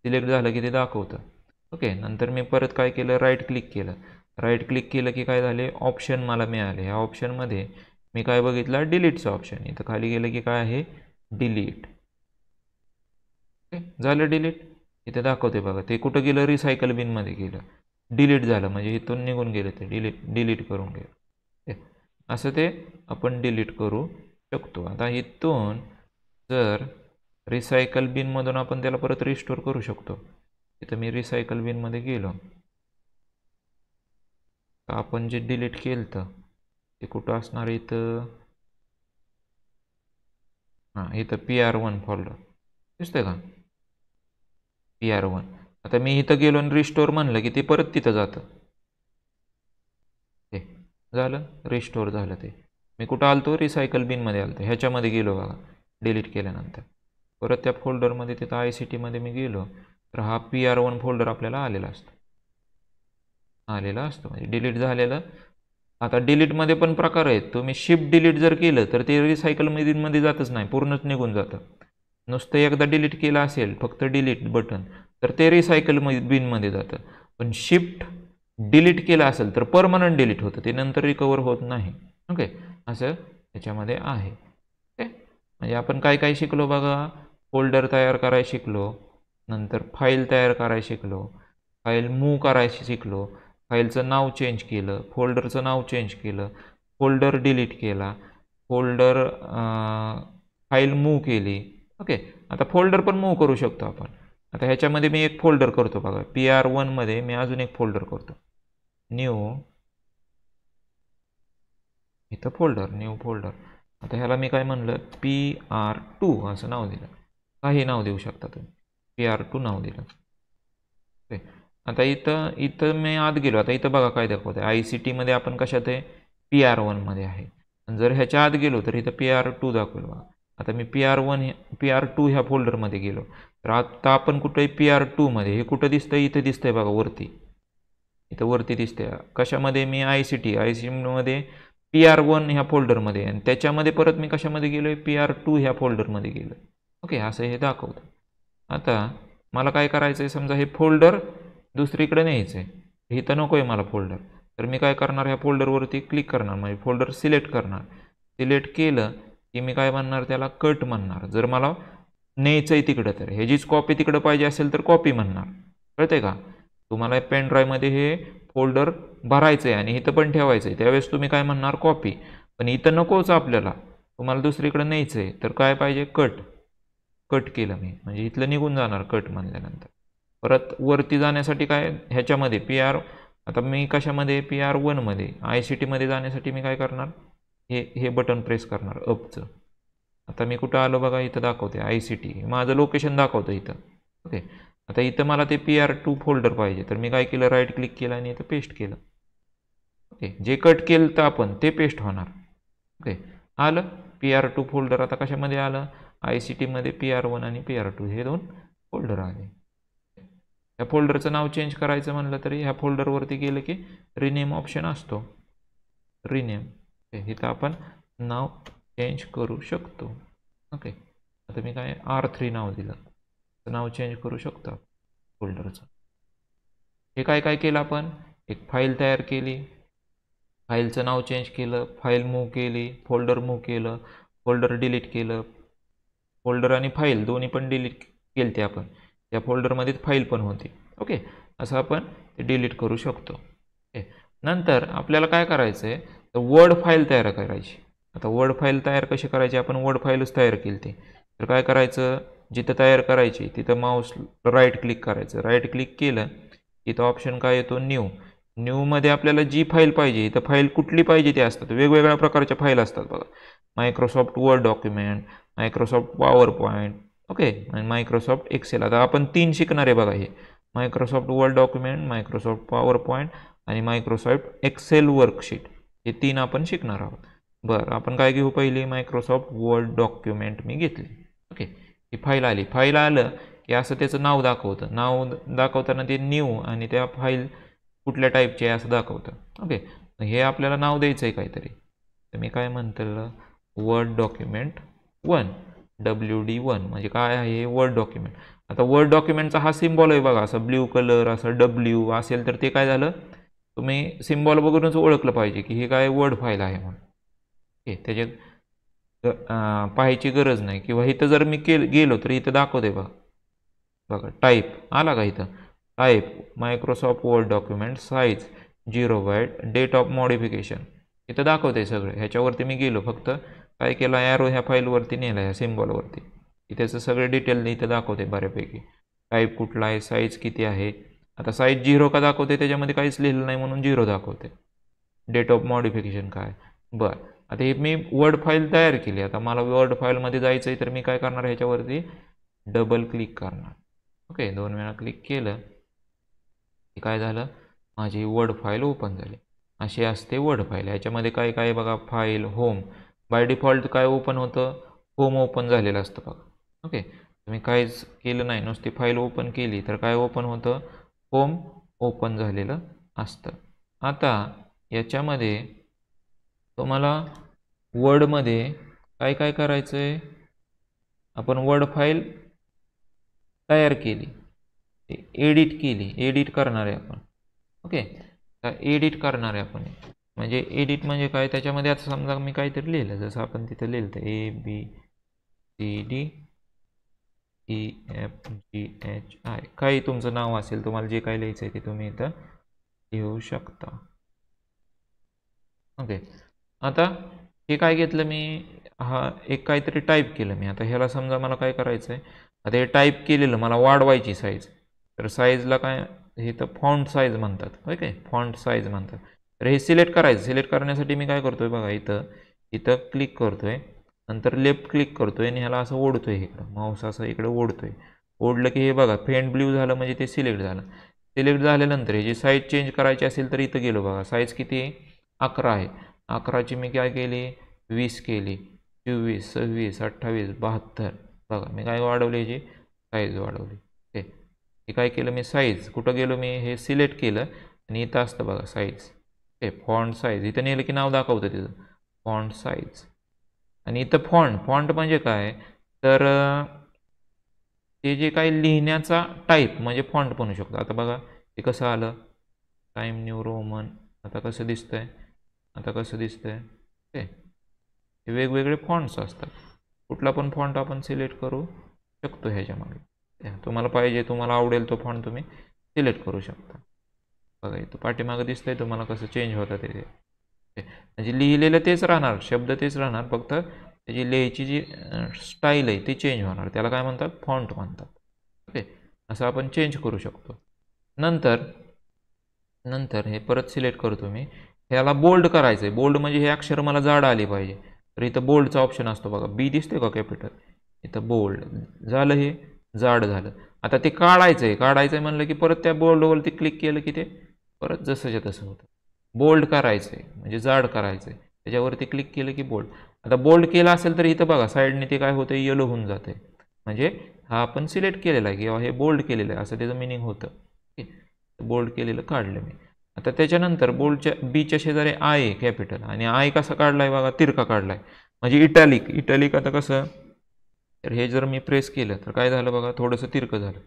सिलेक्ट झालं की ते दाखवतं ओके नंतर मी परत काय केलं राईट क्लिक केलं राईट क्लिक केलं की काय झाले ऑप्शन मला मिळाले ह्या ऑप्शनमध्ये मी काय बघितलं डिलीटचं ऑप्शन इथं खाली गेलं की काय आहे डिलीट झालं डिलीट इथे दाखवते बघा ते कुठं गेलं रिसायकल बिनमध्ये गेलं डिलीट झालं म्हणजे इथून निघून गेलं ते डिलीट डिलीट करून गेलं असं ते आपण डिलीट करू शकतो आता इथून जर रिसायकल बिनमधून आपण त्याला परत रिस्टोर करू शकतो इथं मी रिसायकल बिनमध्ये गेलो आपण जे डिलीट केलं ते कुठं असणार इथं हां इथं पी आर वन फॉल्डर दिसतंय का पी आर वन आता मी इथं गेलो आणि रिस्टोर म्हणलं की ते परत तिथं जातं ते झालं रिस्टोर झालं ते मी कुठं आलतो रिसायकल बिनमध्ये आलतो ह्याच्यामध्ये गेलो बघा डिलीट केल्यानंतर परत त्या फोल्डरमध्ये तिथं आय सी टीमध्ये मी गेलो तर हा पी आर वन फोल्डर आपल्याला आलेला असतो आलेला असतो म्हणजे डिलीट झालेलं आता डिलीटमध्ये पण प्रकार आहेत तुम्ही शिफ्ट डिलीट जर केलं तर ते रिसायकल मधीनमध्ये जातच नाही पूर्णच निघून जातं नुसतं एकदा डिलीट केलं असेल फक्त डिलीट बटन तर ते रिसायकल बिनमध्ये जातं पण शिफ्ट डिलीट केलं असेल तर परमनंट डिलीट होतं ते नंतर रिकवर होत नाही ओके असं त्याच्यामध्ये आहे ओके म्हणजे आपण काय काय शिकलो बघा फोल्डर तयार करायला शिकलो नंतर फाईल तयार करायला शिकलो फाईल मूव करायची शिकलो फाईलचं नाव चेंज केलं फोल्डरचं नाव चेंज केलं फोल्डर डिलीट केला फोल्डर फाईल मूव केली ओके आता फोल्डर पण मूव करू शकतो आपण आता ह्याच्यामध्ये मी एक फोल्डर करतो बघा पी आर वनमध्ये मी अजून एक फोल्डर करतो न्यू इथं फोल्डर न्यू फोल्डर आता ह्याला मी काय म्हणलं पी आर टू असं नाव दिलं काही नाव देऊ शकता तुम्ही पी आर टू नाव दिलं ओके आता इथं इथं मी आत गेलो आता इथं बघा काय दाखवतं आय सी टीमध्ये आपण कशात आहे पी आर वनमध्ये आहे जर ह्याच्या आत गेलो तर इथं पी आर टू दाखवेल बघा आता मी P R one P R two ह्या फोल्डरमध्ये गेलो तर आत्ता आपण कुठंही पी आर टूमध्ये हे कुठं दिसतं आहे इथं दिसतं आहे बघा वरती इथं वरती दिसतं आहे कशामध्ये मी I C T I C टीमध्ये पी आर वन ह्या फोल्डरमध्ये आणि त्याच्यामध्ये परत मी कशामध्ये गेलो आहे पी आर टू ह्या फोल्डरमध्ये गेलो ओके असं हे दाखवतं आता मला काय करायचं आहे समजा हे फोल्डर दुसरीकडे न्यायचं आहे इथं नको आहे मला फोल्डर तर मी काय करणार ह्या फोल्डरवरती क्लिक करणार म्हणजे फोल्डर सिलेक्ट करणार सिलेक्ट केलं की मी काय म्हणणार त्याला कट म्हणणार जर मला न्यायचं आहे तिकडं तर ह्याचीच कॉपी तिकडं पाहिजे असेल तर कॉपी म्हणणार कळते का तुम्हाला पेन ड्राईव्हमध्ये हे फोल्डर भरायचं आहे आणि इथं पण ठेवायचं आहे त्यावेळेस तुम्ही काय म्हणणार कॉपी पण इथं नकोच आपल्याला तुम्हाला दुसरीकडे न्यायचं आहे तर काय पाहिजे कट कट केलं मी म्हणजे इथलं निघून जाणार कट म्हणल्यानंतर परत वरती जाण्यासाठी काय ह्याच्यामध्ये पी आर आता मी कशामध्ये पी आर वनमध्ये आय सी टीमध्ये जाण्यासाठी मी काय करणार हे हे बटन प्रेस करणार अपचं आता मी कुठं आलो बघा इथं दाखवते आय सी टी माझं लोकेशन दाखवतं इथं ओके आता इथं मला ते पी आर टू फोल्डर पाहिजे तर मी काय केलं राईट क्लिक केलं आणि इथं पेस्ट केलं ओके जे कट केलं तर आपण ते पेस्ट होणार ओके आलं पी आर टू फोल्डर आता कशामध्ये आलं आय सी टीमध्ये पी आर वन आणि पी आर टू हे दोन फोल्डर आले या फोल्डरचं नाव चेंज करायचं म्हणलं तरी ह्या फोल्डरवरती गेलं की रिनेम ऑप्शन असतो रिनेम इथं आपण नाव चेंज करू शकतो ओके आता मी काय आर थ्री नाव दिलं नाव चेंज करू शकतो फोल्डरचं हे काय काय केलं आपण एक फाईल तयार केली फाईलचं नाव चेंज केलं फाईल मूव्ह केली फोल्डर मूव्ह केलं फोल्डर डिलीट केलं फोल्डर आणि फाईल दोन्ही पण डिलीट केली आपण त्या फोल्डरमध्ये फाईल पण होती ओके असं आपण ते डिलीट करू शकतो ओके नंतर आपल्याला काय करायचं आहे तर वर्ड फाईल तयार करायची आता वर्ड फाईल तयार कशी करायची आपण वर्ड फाईलच तयार केली ती तर काय करायचं जिथं तयार करायची तिथं माऊस राईट क्लिक करायचं राईट क्लिक केलं इथं ऑप्शन काय येतो न्यू न्यूमध्ये आपल्याला जी फाईल पाहिजे इथं फाईल कुठली पाहिजे ती असतात वेगवेगळ्या प्रकारच्या फाईल असतात बघा Microsoft word document Microsoft PowerPoint okay आणि मायक्रोसॉफ्ट एक्सेल आता आपण तीन शिकणारे बघा हे Microsoft word document Microsoft PowerPoint आणि मायक्रोसॉफ्ट एक्सेल वर्कशीट हे तीन आपण शिकणार आहोत बरं आपण काय घेऊ पहिली मायक्रोसॉफ्ट वर्ड डॉक्युमेंट मी घेतली ओके ही फाईल आली फाईल आलं की असं त्याचं नाव दाखवतं नाव दाखवताना ते न्यू आणि त्या फाईल कुठल्या टाईपची आहे असं दाखवतं ओके हे आपल्याला नाव द्यायचं आहे काहीतरी तर मी काय म्हणतलं word document one W D one म्हणजे काय आहे हे वर्ड डॉक्युमेंट आता वर्ड डॉक्युमेंटचा हा सिम्बॉल आहे बघा असं ब्ल्यू कलर असं डब्ल्यू असेल तर ते काय झालं तुम्ही सिम्बॉल बघूनच ओळखलं पाहिजे की हे काय वर्ड फाईल आहे म्हणून हे त्याच्यात पाहायची गरज नाही किंवा इथं जर मी केल गेलो तर इथं दाखवते बघा बघा टाईप आला का इथं type Microsoft word document size zero byte date of modification इथं दाखवते सगळं ह्याच्यावरती मी गेलो फक्त काय केला ॲरो ह्या फाईलवरती नेला ह्या सिम्बॉलवरती त्याचं सगळे डिटेल इथं दाखवते बऱ्यापैकी टाईप कुठला आहे साईज किती आहे आता साईज झिरो का दाखवते त्याच्यामध्ये काहीच लिहिलं नाही म्हणून झिरो दाखवते डेट ऑफ मॉडिफिकेशन काय बरं आता हे मी वर्ड फाईल तयार केली आता मला वर्ड फाईलमध्ये जायचं आहे तर मी काय करणार ह्याच्यावरती डबल क्लिक करणार ओके दोन वेळा क्लिक केलं काय झालं माझी वर्ड फाईल ओपन झाली अशी असते वर्ड फाईल याच्यामध्ये काय काय बघा फाईल होम बाय डिफॉल्ट काय ओपन होतं होम ओपन झालेलं असतं बघा ओके तुम्ही काहीच केलं नाही नुसती फाईल ओपन केली तर काय ओपन होतं होम ओपन झालेलं असतं आता याच्यामध्ये तुम्हाला वर्डमध्ये काय काय करायचं आहे आपण वर्ड फाईल तयार केली एडिट केली एडिट करणार आपण ओके तर एडिट करणार आहे आपण म्हणजे एडिट म्हणजे काय त्याच्यामध्ये आता समजा मी काहीतरी लिहिलं जसं आपण तिथं लिहिलं तर A B C D E F G H I काही तुमचं नाव असेल तुम्हाला जे काही लिहायचं आहे ते तुम्ही इथं लिहू शकता ओके आता हे काय घेतलं मी हा एक काहीतरी टाईप केलं मी आता ह्याला समजा मला काय करायचं आहे आता हे टाईप केलेलं मला वाढवायची साईज तर साईजला काय हे तर फॉन्ट साईज म्हणतात ओके फॉन्ट साईज म्हणतात तर हे सिलेक्ट करायचं सिलेक्ट करण्यासाठी मी काय करतो आहे बघा इथं इथं क्लिक करतो नंतर लेफ्ट क्लिक करतो आहे आणि ह्याला असं ओढतो आहे इकडं माऊस असं इकडे ओढतो आहे ओढलं की हे बघा फेंट ब्ल्यू झालं म्हणजे ते सिलेक्ट झालं सिलेक्ट झाल्यानंतर हे जे साईज चेंज करायची असेल तर इथं गेलो बघा साईज किती आहे अकरा आहे अकराची मी काय केली वीस केली चोवीस सव्वीस अठ्ठावीस बहात्तर बघा मी काय वाढवली जे साईज वाढवली ओके हे काय केलं मी साईज कुठं गेलो मी हे सिलेक्ट केलं आणि इथं असतं बघा साईज हे फॉन्ट साईज इथं नेलं की नाव दाखवतं तिथं फॉन्ट साईज आणि इथं फॉन्ट फॉन्ट म्हणजे काय तर ते जे काही लिहिण्याचा टाईप म्हणजे फॉन्ट बनू शकतो आता बघा हे कसं आलं टाईम न्यू रोमन आता कसं दिसतंय आता कसं दिसतंय ते हे वेगवेगळे फॉन्ट्स असतात कुठला पण फॉन्ट आपण सिलेक्ट करू शकतो ह्याच्यामागे तुम्हाला पाहिजे तुम्हाला आवडेल तो फॉन्ट तुम्ही सिलेक्ट करू शकता बघा इथं पाठीमागं दिसतंय तुम्हाला कसं चेंज होतं ते म्हणजे लिहिलेलं तेच राहणार शब्द तेच राहणार फक्त त्याची लेहची जी स्टाईल आहे ती चेंज होणार त्याला काय म्हणतात फॉन्ट म्हणतात ओके असं आपण चेंज करू शकतो नंतर नंतर हे परत सिलेक्ट करतो मी ह्याला बोल्ड करायचं आहे बोल्ड म्हणजे हे अक्षर मला जाड आले पाहिजे तर इथं बोल्डचा ऑप्शन असतो बघा बी दिसते का कॅपिटल इथं बोल्ड झालं हे जाड झालं आता ते काढायचं आहे काढायचं आहे म्हणलं की परत त्या बोल्डवरती क्लिक केलं की ते परत जसंच्या तसं होतं बोल्ड करायचं आहे म्हणजे जाड करायचं त्याच्यावरती क्लिक केलं की बोल्ड आता बोल्ड केला असेल तर इथं बघा साईडने ते काय होतं येलो होऊन जाते म्हणजे हा आपण सिलेक्ट केलेला आहे किंवा हे बोल्ड केलेलं आहे असं त्याचं मिनिंग होतं ओके बोल्ड केलेलं काढलं मी आता त्याच्यानंतर बोल्डच्या बीच्या शेजारी आय आहे कॅपिटल आणि आय कसं काढला आहे बघा तिरका काढला आहे म्हणजे इटॅलिक इटॅलिक आता कसं तर हे जर मी प्रेस केलं तर काय झालं बघा थोडंसं तिरकं झालं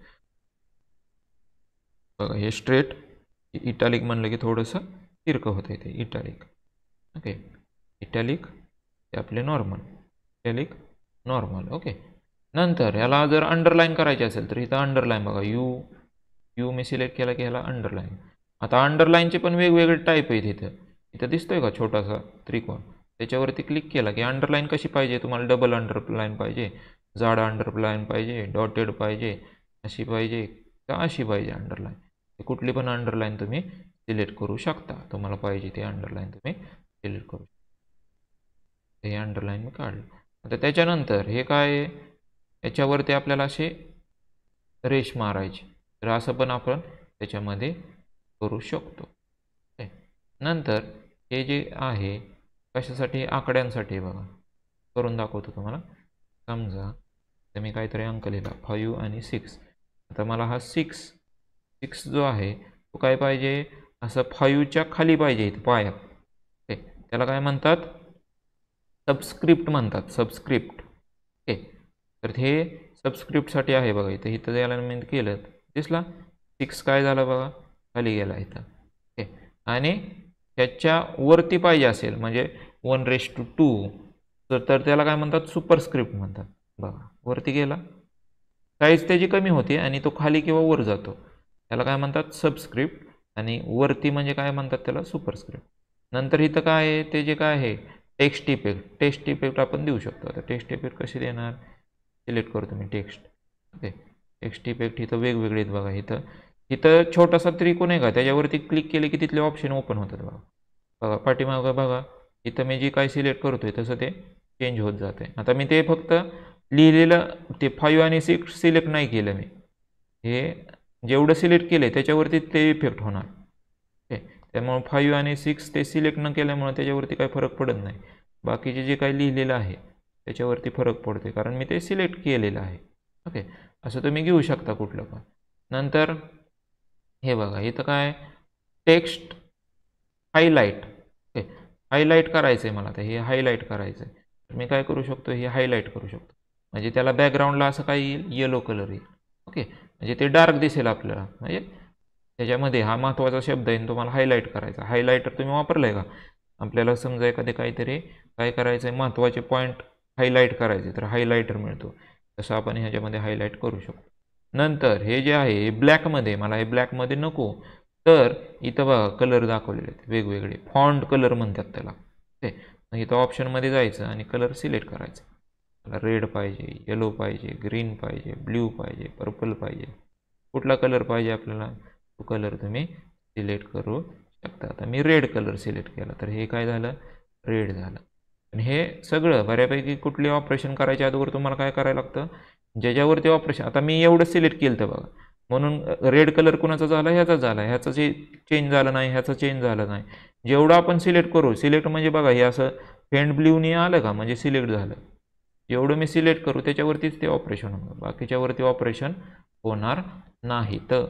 बघा हे स्ट्रेट इटॅलिक म्हणलं की थोडंसं तिरकं होतं इथे इटॅलिक ओके इटॅलिक ते आपले नॉर्मल इटॅलिक नॉर्मल ओके नंतर याला जर अंडरलाईन करायची असेल तर इथं अंडरलाईन बघा यू यू मी सिलेक्ट केला की ह्याला अंडरलाईन आता अंडरलाईनचे पण वेगवेगळे टाईप आहेत इथं इथं दिसतोय का छोटासा त्रिकोण त्याच्यावरती क्लिक केला की अंडरलाईन कशी पाहिजे तुम्हाला डबल अंडरलाईन पाहिजे जाड अंडरलाईन पाहिजे डॉटेड पाहिजे अशी पाहिजे का अशी पाहिजे अंडरलाईन कुठली पण अंडरलाईन तुम्ही सिलेक्ट करू शकता तुम्हाला पाहिजे ते अंडरलाईन तुम्ही सिलेक्ट करू शकता हे अंडरलाईन मी काढलं आता त्याच्यानंतर हे काय आहे याच्यावरती आपल्याला असे रेश मारायचे तर असं पण आपण त्याच्यामध्ये करू शकतो नंतर हे जे आहे कशासाठी आकड्यांसाठी बघा करून दाखवतो तुम्हाला समजा तर मी काहीतरी अंक लिहिला फाईव्ह आणि सिक्स आता मला हा सिक्स सिक्स जो आहे तो काय पाहिजे असं फायूच्या खाली पाहिजे इथं पायात ओके त्याला काय म्हणतात सबस्क्रिप्ट म्हणतात सबस्क्रिप्ट ओके तर हे सबस्क्रिप्टसाठी आहे बघा इथं इथं याला मी केलं दिसला सिक्स काय झालं बघा खाली गेला इथं ओके आणि त्याच्या वरती पाहिजे असेल म्हणजे वन रेश टू टू तर त्याला काय म्हणतात सुपरस्क्रिप्ट म्हणतात बघा वरती गेला साईज त्याची कमी होते आणि तो खाली किंवा वर जातो त्याला काय म्हणतात सबस्क्रिप्ट आणि वरती म्हणजे काय म्हणतात त्याला सुपरस्क्रिप्ट नंतर इथं काय आहे ते जे काय आहे टेक्स्ट इफेक्ट टेक्स्ट इफेक्ट आपण देऊ शकतो आता टेक्स्ट इफेक्ट कशी देणार सिलेक्ट करतो मी टेक्स्ट ओके टेक्स्ट इफेक्ट इथं वेगवेगळे बघा इथं इथं छोटासा त्रिकोण आहे का त्याच्यावरती क्लिक केले की तिथले ऑप्शन ओपन होतात बघा बघा पाठीमागं बघा इथं मी जे काय सिलेक्ट करतोय आहे तसं ते चेंज होत जाते आता मी ते फक्त लिहिलेलं ते फाईव्ह आणि सिक्स सिलेक्ट नाही केलं मी हे जेवढं म्हणजे सिलेक्ट केलं आहे त्याच्यावरती ते इफेक्ट होणार ओके त्यामुळं फाईव्ह आणि सिक्स ते सिलेक्ट न केल्यामुळं त्याच्यावरती काही फरक पडत नाही बाकीचे जे काही लिहिलेलं आहे त्याच्यावरती फरक पडते कारण मी ते सिलेक्ट केलेलं आहे ओके असं तुम्ही घेऊ शकता कुठलं पण नंतर हे बघा इथं काय टेक्स्ट हायलाईट ओके हायलाईट करायचं आहे मला तर हे हायलाईट करायचं आहे मी काय करू शकतो हे हायलाईट करू शकतो म्हणजे त्याला बॅकग्राऊंडला असं काय येईल येलो कलर येईल ओके म्हणजे ते डार्क दिसेल आपल्याला म्हणजे त्याच्यामध्ये हा महत्त्वाचा शब्द आहे तुम्हाला हायलाईट करायचा हायलायटर तुम्ही वापरला आहे का आपल्याला समजा एखादे काहीतरी काय करायचं आहे महत्त्वाचे पॉईंट हायलाईट करायचे तर हायलायटर मिळतो तसं आपण ह्याच्यामध्ये हायलाईट करू शकतो नंतर हे जे आहे हे ब्लॅकमध्ये मला हे ब्लॅकमध्ये नको तर इथं बघा कलर दाखवलेले आहेत वेगवेगळे फॉन्ट कलर म्हणतात त्याला ते इथं ऑप्शनमध्ये जायचं आणि कलर सिलेक्ट करायचं रेड पाहिजे येलो पाहिजे ग्रीन पाहिजे ब्ल्यू पाहिजे पर्पल पाहिजे कुठला कलर पाहिजे आपल्याला तो कलर तुम्ही सिलेक्ट करू शकता आता मी रेड कलर सिलेक्ट केला तर हे काय झालं रेड झालं आणि हे सगळं बऱ्यापैकी कुठले ऑपरेशन करायच्या अगोदर तुम्हाला काय करायला लागतं ज्याच्यावरती ऑपरेशन आता मी एवढं सिलेक्ट केलं तर बघा म्हणून रेड कलर कुणाचा झाला ह्याचा झाला ह्याचं जे चेंज झालं नाही ह्याचं चेंज झालं नाही जेवढं आपण सिलेक्ट करू सिलेक्ट म्हणजे बघा हे असं फेंड ब्ल्यूनी आलं का म्हणजे सिलेक्ट झालं एवढं मी सिलेक्ट करू त्याच्यावरतीच ते ऑपरेशन होणार बाकीच्यावरती ऑपरेशन होणार नाही तर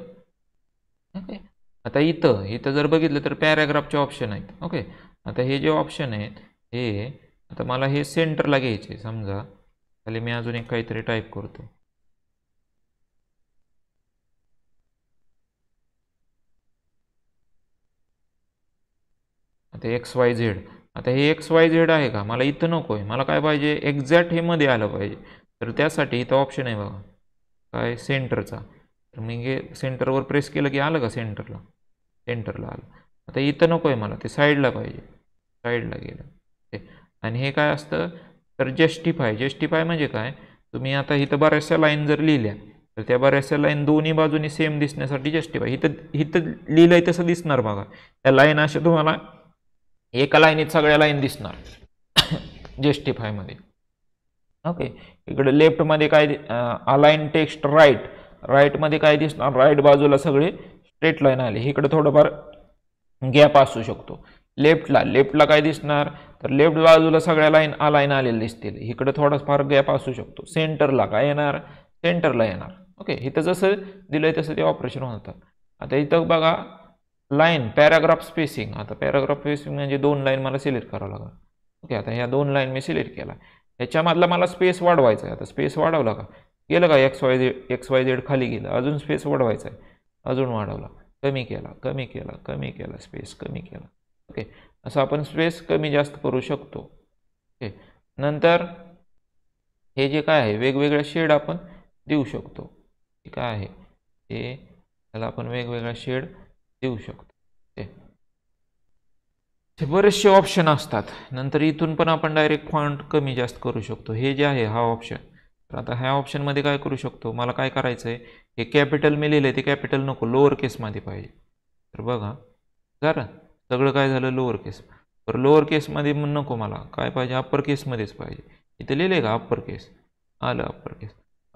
ओके आता इथं इथं जर बघितलं तर पॅराग्राफचे ऑप्शन आहेत ओके आता हे जे ऑप्शन आहेत हे आता मला हे सेंटरला घ्यायचे समजा खाली मी अजून एक काहीतरी टाईप करतो आता एक्स वाय झेड आता हे एक्स वाय झेड आहे का मला इथं नको आहे मला काय पाहिजे एक्झॅक्ट हे मध्ये आलं पाहिजे तर त्यासाठी इथं ऑप्शन आहे बघा काय सेंटरचा तर मी हे सेंटरवर प्रेस केलं की आलं का सेंटरला सेंटरला आलं आता इथं नको आहे मला ते साईडला पाहिजे साईडला गेलं ते आणि हे काय असतं तर जस्टिफाय जस्टिफाय म्हणजे काय तुम्ही आता इथं बऱ्याचशा लाईन जर लिहिल्या तर त्या बऱ्याचशा लाईन दोन्ही बाजूनी सेम दिसण्यासाठी जस्टिफाय इथं इथं लिहिलं आहे तसं दिसणार बघा त्या लाईन अशा तुम्हाला एका लाईनीत सगळ्या लाईन दिसणार फायमध्ये ओके इकडे लेफ्टमध्ये काय अलाईन टेक्स्ट राईट राईटमध्ये काय दिसणार राईट बाजूला सगळे स्ट्रेट लाईन आले इकडे थोडंफार गॅप असू शकतो लेफ्टला लेफ्टला काय दिसणार तर लेफ्ट बाजूला सगळ्या लाईन अलाईन आलेले दिसतील इकडे थोडंफार गॅप असू शकतो सेंटरला काय येणार सेंटरला येणार ओके इथं जसं दिलं आहे तसं ते ऑपरेशन होतं आता इथं बघा लाईन पॅराग्राफ स्पेसिंग आता पॅराग्राफ स्पेसिंग म्हणजे दोन लाईन मला सिलेक्ट करावं लागेल ओके आता ह्या दोन लाईन मी सिलेक्ट केला ह्याच्यामधला मला स्पेस वाढवायचा आहे आता स्पेस वाढवला का गेलं का X Y Z X Y Z खाली गेलं अजून स्पेस वाढवायचा आहे अजून वाढवला कमी केला कमी केला कमी केला स्पेस कमी केला ओके असं आपण स्पेस कमी जास्त करू शकतो ओके नंतर हे जे काय आहे वेगवेगळ्या शेड आपण देऊ शकतो काय आहे हे त्याला आपण वेगवेगळा शेड देऊ शकतो ते बरेचसे ऑप्शन असतात नंतर इथून पण आपण डायरेक्ट फॉन्ट कमी जास्त करू शकतो हे जे आहे हा ऑप्शन तर आता ह्या ऑप्शनमध्ये काय करू शकतो मला काय करायचं आहे हे कॅपिटल मी लिहिलं ते कॅपिटल नको लोअर केसमध्ये पाहिजे तर बघा जरा सगळं काय झालं लोअर केस तर लोअर केसमध्ये नको मला काय पाहिजे अप्पर केसमध्येच पाहिजे इथे लिहिले का अप्पर केस आलं अप्पर केस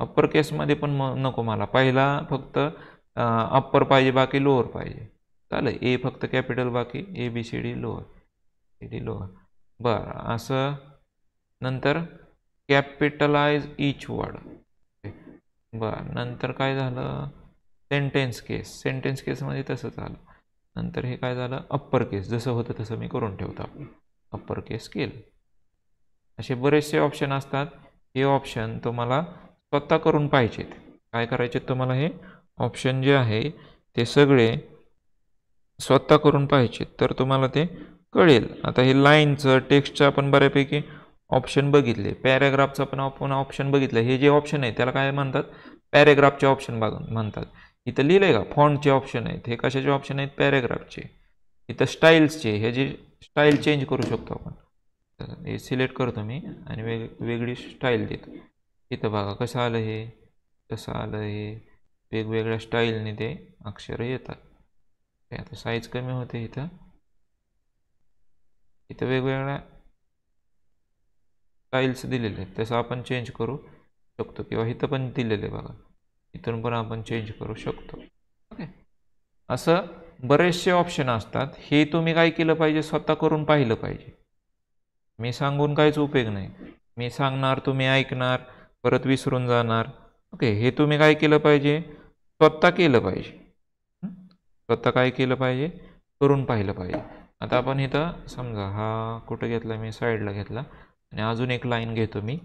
अप्पर केसमध्ये पण म नको मला पहिला फक्त अप्पर पाहिजे बाकी लोअर पाहिजे चालेल ए फक्त कॅपिटल बाकी A B C D lower C D lower बरं असं नंतर कॅपिटलाइज इच वर्ड बर नंतर काय झालं सेंटेन्स केस सेंटेन्स केसमध्ये तसं झालं नंतर हे काय झालं अप्पर केस जसं होतं तसं मी करून ठेवतो आपण अप्पर केस केलं असे बरेचसे ऑप्शन असतात हे ऑप्शन तुम्हाला स्वतः करून पाहिजेत काय करायचे तुम्हाला हे ऑप्शन जे आहे ते सगळे स्वतः करून पाहिजे तर तुम्हाला ते कळेल आता हे लाईनचं टेक्स्टचं आपण बऱ्यापैकी ऑप्शन बघितले पॅरेग्राफचं पण आपण ऑप्शन बघितलं हे जे ऑप्शन आहे त्याला काय म्हणतात पॅरेग्राफचे ऑप्शन बघ म्हणतात इथं लिहिलं आहे का फॉन्टचे ऑप्शन आहेत हे कशाचे ऑप्शन आहेत पॅरेग्राफचे इथं स्टाईल्सचे हे जे स्टाईल चेंज करू शकतो आपण हे सिलेक्ट करतो मी आणि वेग वेगळी स्टाईल देतो इथं बघा कसं आलं हे कसं आलं हे वेगवेगळ्या स्टाईलने ते अक्षर येतात आता साईज कमी होते इथं इथं वेगवेगळ्या टाईल्स दिलेले आहेत तसं आपण चेंज करू शकतो किंवा इथं पण दिलेले बघा इथून पण आपण चेंज करू शकतो ओके असं बरेचसे ऑप्शन असतात हे तुम्ही काय केलं पाहिजे स्वतः करून पाहिलं पाहिजे मी सांगून काहीच उपयोग नाही मी सांगणार तुम्ही ऐकणार परत विसरून जाणार ओके हे तुम्ही काय केलं पाहिजे स्वतः केलं पाहिजे स्वतः काय केलं पाहिजे करून पाहिलं पाहिजे आता आपण इथं समजा हा कुठं घेतला मी साईडला घेतला आणि अजून एक लाईन घेतो मी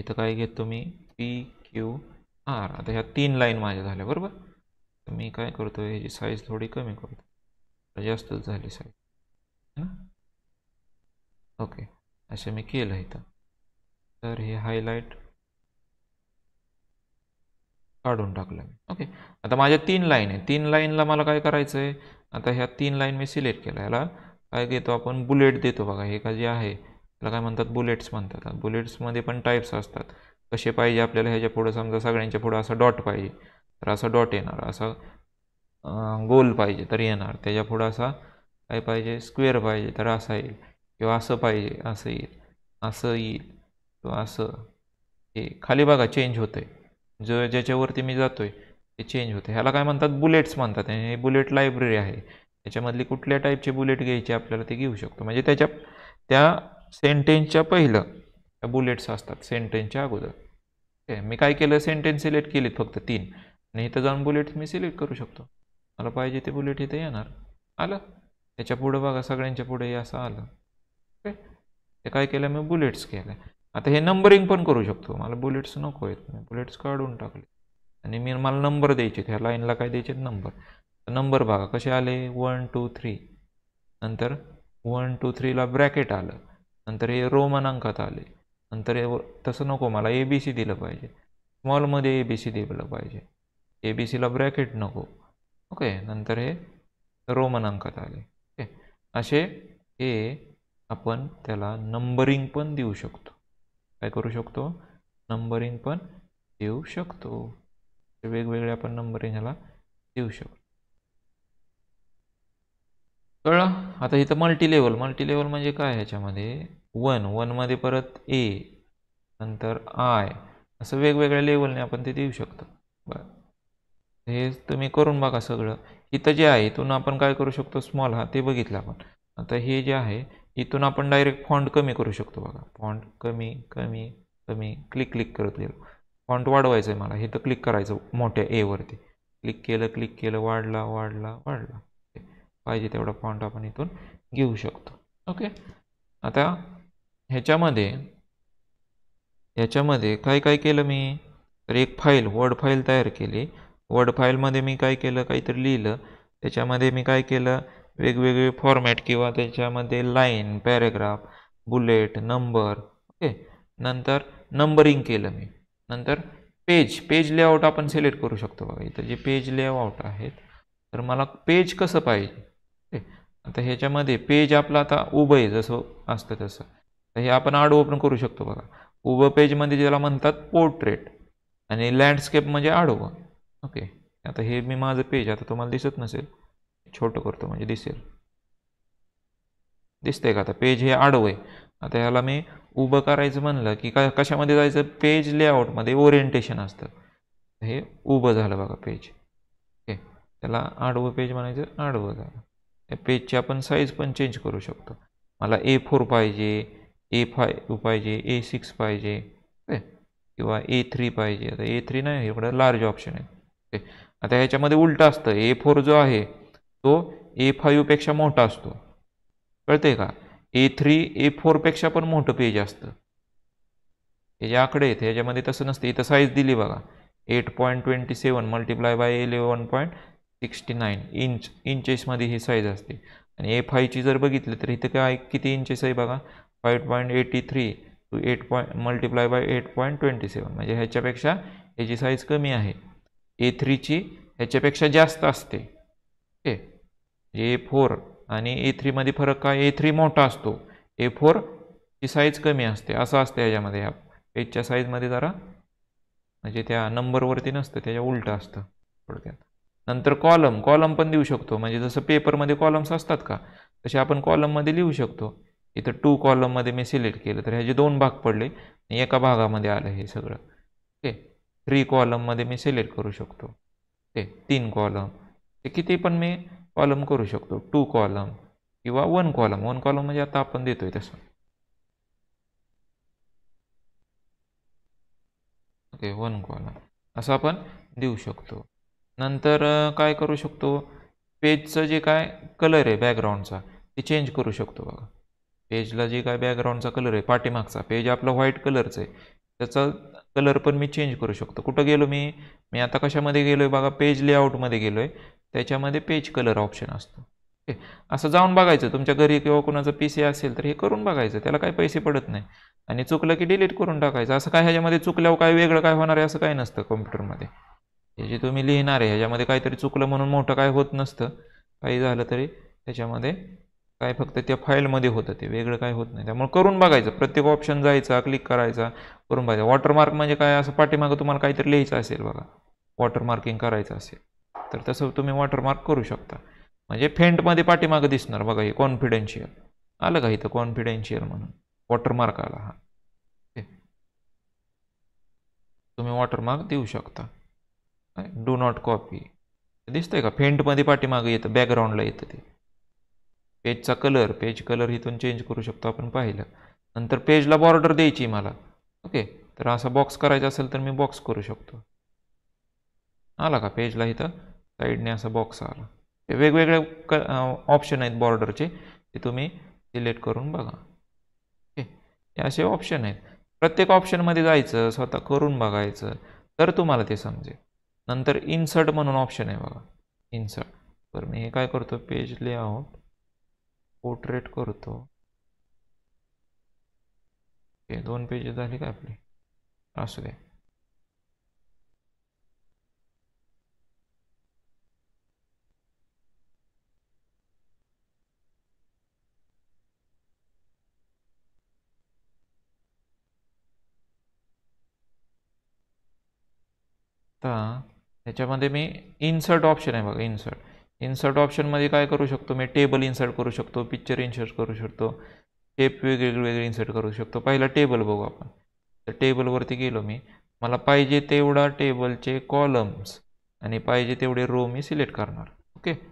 इथं काय घेतो मी पी क्यू आर आता ह्या तीन लाईन माझ्या झाल्या बरोबर मी काय करतो ह्याची साईज थोडी कमी करतो जास्तच झाली साईज है ना ओके असं मी केलं इथं तर हे हायलाईट काढून टाकलं मी ओके आता माझ्या तीन लाईन आहे तीन लाईनला मला काय करायचं आहे आता ह्या तीन लाईन मी सिलेक्ट केल्या ह्याला काय देतो आपण बुलेट देतो बघा हे का जे आहे त्याला काय म्हणतात बुलेट्स म्हणतात बुलेट्समध्ये पण टाईप्स असतात कसे पाहिजे आपल्याला ह्याच्या पुढं समजा सगळ्यांच्या पुढं असा डॉट पाहिजे तर असा डॉट येणार असा गोल पाहिजे तर येणार त्याच्या पुढं असा काय पाहिजे स्क्वेअर पाहिजे तर असा येईल किंवा असं पाहिजे असं येईल असं येईल किंवा असं हे खाली बघा चेंज होतं आहे ज ज्याच्यावरती मी जातो आहे ते चेंज होतं ह्याला काय म्हणतात बुलेट्स म्हणतात आणि बुलेट लायब्ररी आहे त्याच्यामधली कुठल्या टाईपचे बुलेट घ्यायचे आपल्याला ते घेऊ शकतो म्हणजे त्याच्या त्या सेंटेन्सच्या पहिलं त्या बुलेट्स असतात सेंटेन्सच्या अगोदर आहे मी काय केलं सेंटेन्स सिलेक्ट केलीत फक्त तीन आणि इथं जाऊन बुलेट्स मी सिलेक्ट करू शकतो मला पाहिजे ते बुलेट इथे येणार आलं त्याच्या पुढं बघा सगळ्यांच्या पुढे असं आलं ओके ते काय केलं मी बुलेट्स केलं आता हे नंबरिंग पण करू शकतो मला बुलेट्स नको आहेत मी बुलेट्स काढून टाकले आणि मी मला नंबर द्यायचे ह्या लाईनला काय द्यायचे नंबर नंबर बघा कसे आले वन टू थ्री नंतर वन टू थ्रीला ब्रॅकेट आलं नंतर हे रोमन अंकात आले नंतर हे तसं नको मला ए बी सी दिलं पाहिजे स्मॉलमध्ये ए बी सी दिलं पाहिजे ए बी सीला ब्रॅकेट नको ओके नंतर हे रोमन अंकात आले ओके असे हे आपण त्याला नंबरिंग पण देऊ शकतो काय करू शकतो नंबरिंग पण देऊ शकतो म्हणजे वेगवेगळे आपण नंबरिंग ह्याला देऊ शकतो कळलं आता इथं मल्टी लेवल मल्टी लेवल म्हणजे काय ह्याच्यामध्ये वन वनमध्ये परत ए नंतर आय असं वेगवेगळ्या लेवलने आपण ते देऊ शकतो बरं हे तुम्ही करून बघा सगळं इथं जे आहे इथून आपण काय करू शकतो स्मॉल हा ते बघितलं आपण आता हे जे आहे इथून आपण डायरेक्ट फॉन्ट कमी करू शकतो बघा फॉन्ट कमी कमी कमी क्लिक क्लिक करत गेलो फॉन्ट वाढवायचं आहे मला हे तर क्लिक करायचं मोठ्या एवरती क्लिक केलं क्लिक केलं वाढला वाढला वाढला पाहिजे तेवढा फॉन्ट आपण इथून घेऊ शकतो ओके आता ह्याच्यामध्ये ह्याच्यामध्ये काय काय केलं मी तर एक फाईल वर्ड फाईल तयार केली वर्ड फाईलमध्ये मी काय केलं काहीतरी लिहिलं त्याच्यामध्ये मी काय केलं वेगवेगळे फॉर्मॅट किंवा त्याच्यामध्ये line paragraph bullet number okay नंतर नंबरिंग केलं मी नंतर पेज पेज लेआउट आपण सिलेक्ट करू शकतो बघा इथं जे पेज लेआउट आहेत तर मला पेज कसं पाहिजे ओके आता ह्याच्यामध्ये पेज आपलं आता उभं आहे जसं असतं तसं तर हे आपण आडवं पण करू शकतो बघा उभं पेजमध्ये ज्याला म्हणतात पोर्ट्रेट आणि लँडस्केप म्हणजे आडवं ओके आता हे मी माझं पेज आता तुम्हाला दिसत नसेल छोटं करतो म्हणजे दिसेल दिसतंय का आता पेज हे आडवं आहे आता ह्याला मी उभं करायचं म्हणलं की का कशामध्ये जायचं पेज लेआउटमध्ये ओरिएंटेशन असतं हे उभं झालं बघा पेज ओके त्याला आडवं पेज म्हणायचं आडवं झालं या पेजची आपण साईज पण चेंज करू शकतो मला ए फोर पाहिजे ए फाय पाहिजे ए सिक्स पाहिजे ओके किंवा ए थ्री पाहिजे आता ए थ्री नाही इकडं लार्ज ऑप्शन आहे ओके आता ह्याच्यामध्ये उलटं असतं ए फोर जो आहे तो ए फाईव्हपेक्षा मोठा असतो कळते का ए थ्री ए फोरपेक्षा पण मोठं पेज असतं हे आकडे आहेत ह्याच्यामध्ये तसं नसते इथं साईज दिली बघा eight point twenty seven multiply by eleven point sixty nine inch इंचेसमध्ये ही साईज असते आणि ए फायची जर बघितलं तर इथं काय किती इंचेस आहे बघा five point eighty three two eight point multiply by eight point twenty seven म्हणजे ह्याच्यापेक्षा ह्याची साईज कमी आहे ए थ्रीची ह्याच्यापेक्षा जास्त असते ओके ए फोर आणि ए थ्रीमध्ये फरक काय ए थ्री मोठा असतो ए फोरची साईज कमी असते असं असते याच्यामध्ये ह्या पेजच्या साईजमध्ये जरा म्हणजे त्या नंबरवरती नसतं त्याच्या उलटं असतं थोडक्यात नंतर कॉलम कॉलम पण देऊ शकतो म्हणजे जसं पेपरमध्ये कॉलम्स असतात का तसे आपण कॉलममध्ये लिहू शकतो इथं टू कॉलममध्ये मी सिलेक्ट केलं तर ह्याचे दोन भाग पडले आणि एका भागामध्ये आलं हे सगळं ओके थ्री कॉलममध्ये मी सिलेक्ट करू शकतो ओके तीन कॉलम ते किती पण मी कॉलम करू शकतो टू कॉलम किंवा वन कॉलम वन कॉलम म्हणजे आता आपण देतोय तसं ओके वन कॉलम असं आपण देऊ शकतो नंतर काय करू शकतो पेजचं जे काय कलर आहे बॅकग्राऊंडचा ते चेंज करू शकतो बघा पेजला जे काय बॅकग्राऊंडचा कलर आहे पाठीमागचा पेज आपला व्हाईट कलरचं आहे त्याचा कलर पण मी चेंज करू शकतो कुठं गेलो मी मी आता कशामध्ये गेलो आहे बघा पेज लेआउटमध्ये गेलो आहे त्याच्यामध्ये पेज कलर ऑप्शन असतो ओके असं जाऊन बघायचं तुमच्या घरी किंवा कोणाचं पी सी असेल तर हे करून बघायचं त्याला काही पैसे पडत नाही आणि चुकलं की डिलीट करून टाकायचं असं काय ह्याच्यामध्ये चुकल्यावर काय वेगळं काय होणार आहे असं काय नसतं कॉम्प्युटरमध्ये हे जे तुम्ही लिहिणार आहे ह्याच्यामध्ये काहीतरी चुकलं म्हणून मोठं काय होत नसतं काही झालं तरी त्याच्यामध्ये काय फक्त त्या फाईलमध्ये होतं ते वेगळं काय होत नाही त्यामुळे करून बघायचं प्रत्येक ऑप्शन जायचा क्लिक करायचा करून बघायचं वॉटरमार्क म्हणजे काय असं पाठीमागं तुम्हाला काहीतरी लिहायचं असेल बघा वॉटरमार्किंग करायचं असेल तर तसं तुम्ही वॉटरमार्क करू शकता म्हणजे फेंटमध्ये पाठीमागं दिसणार बघा हे कॉन्फिडेन्शियल आलं का इथं कॉन्फिडेन्शियल म्हणून वॉटरमार्क आला हा तुम्ही वॉटरमार्क देऊ शकता डू नॉट कॉपी दिसतंय का फेंटमध्ये पाठीमागं येतं बॅकग्राऊंडला येतं ते पेजचा कलर पेज कलर इथून चेंज करू शकतो आपण पाहिलं नंतर पेजला बॉर्डर द्यायची मला ओके तर असा बॉक्स करायचा असेल तर मी बॉक्स करू शकतो आला का पेजला इथं साईडने असा बॉक्स आला ते वेगवेगळे क ऑप्शन आहेत बॉर्डरचे ते तुम्ही सिलेक्ट करून बघा ओके हे असे ऑप्शन आहेत प्रत्येक ऑप्शनमध्ये जायचं स्वतः करून बघायचं तर तुम्हाला ते समजेल नंतर इन्सर्ट म्हणून ऑप्शन आहे बघा इन्सर्ट बरं मी हे काय करतो पेज लेआउट पोर्ट्रेट करतो हे दोन पेजेस झाले का आपली असू दे आता ह्याच्यामध्ये मी इन्सर्ट ऑप्शन आहे बघा इन्सर्ट इन्सर्ट ऑप्शनमध्ये काय करू शकतो मी टेबल इन्सर्ट करू शकतो पिक्चर इन्सर्ट करू शकतो टेप वेगळे वेगळे इन्सर्ट करू शकतो पहिला टेबल बघू आपण तर टेबलवरती गेलो मी मला पाहिजे तेवढा टेबलचे कॉलम्स आणि पाहिजे तेवढे रो मी सिलेक्ट करणार ओके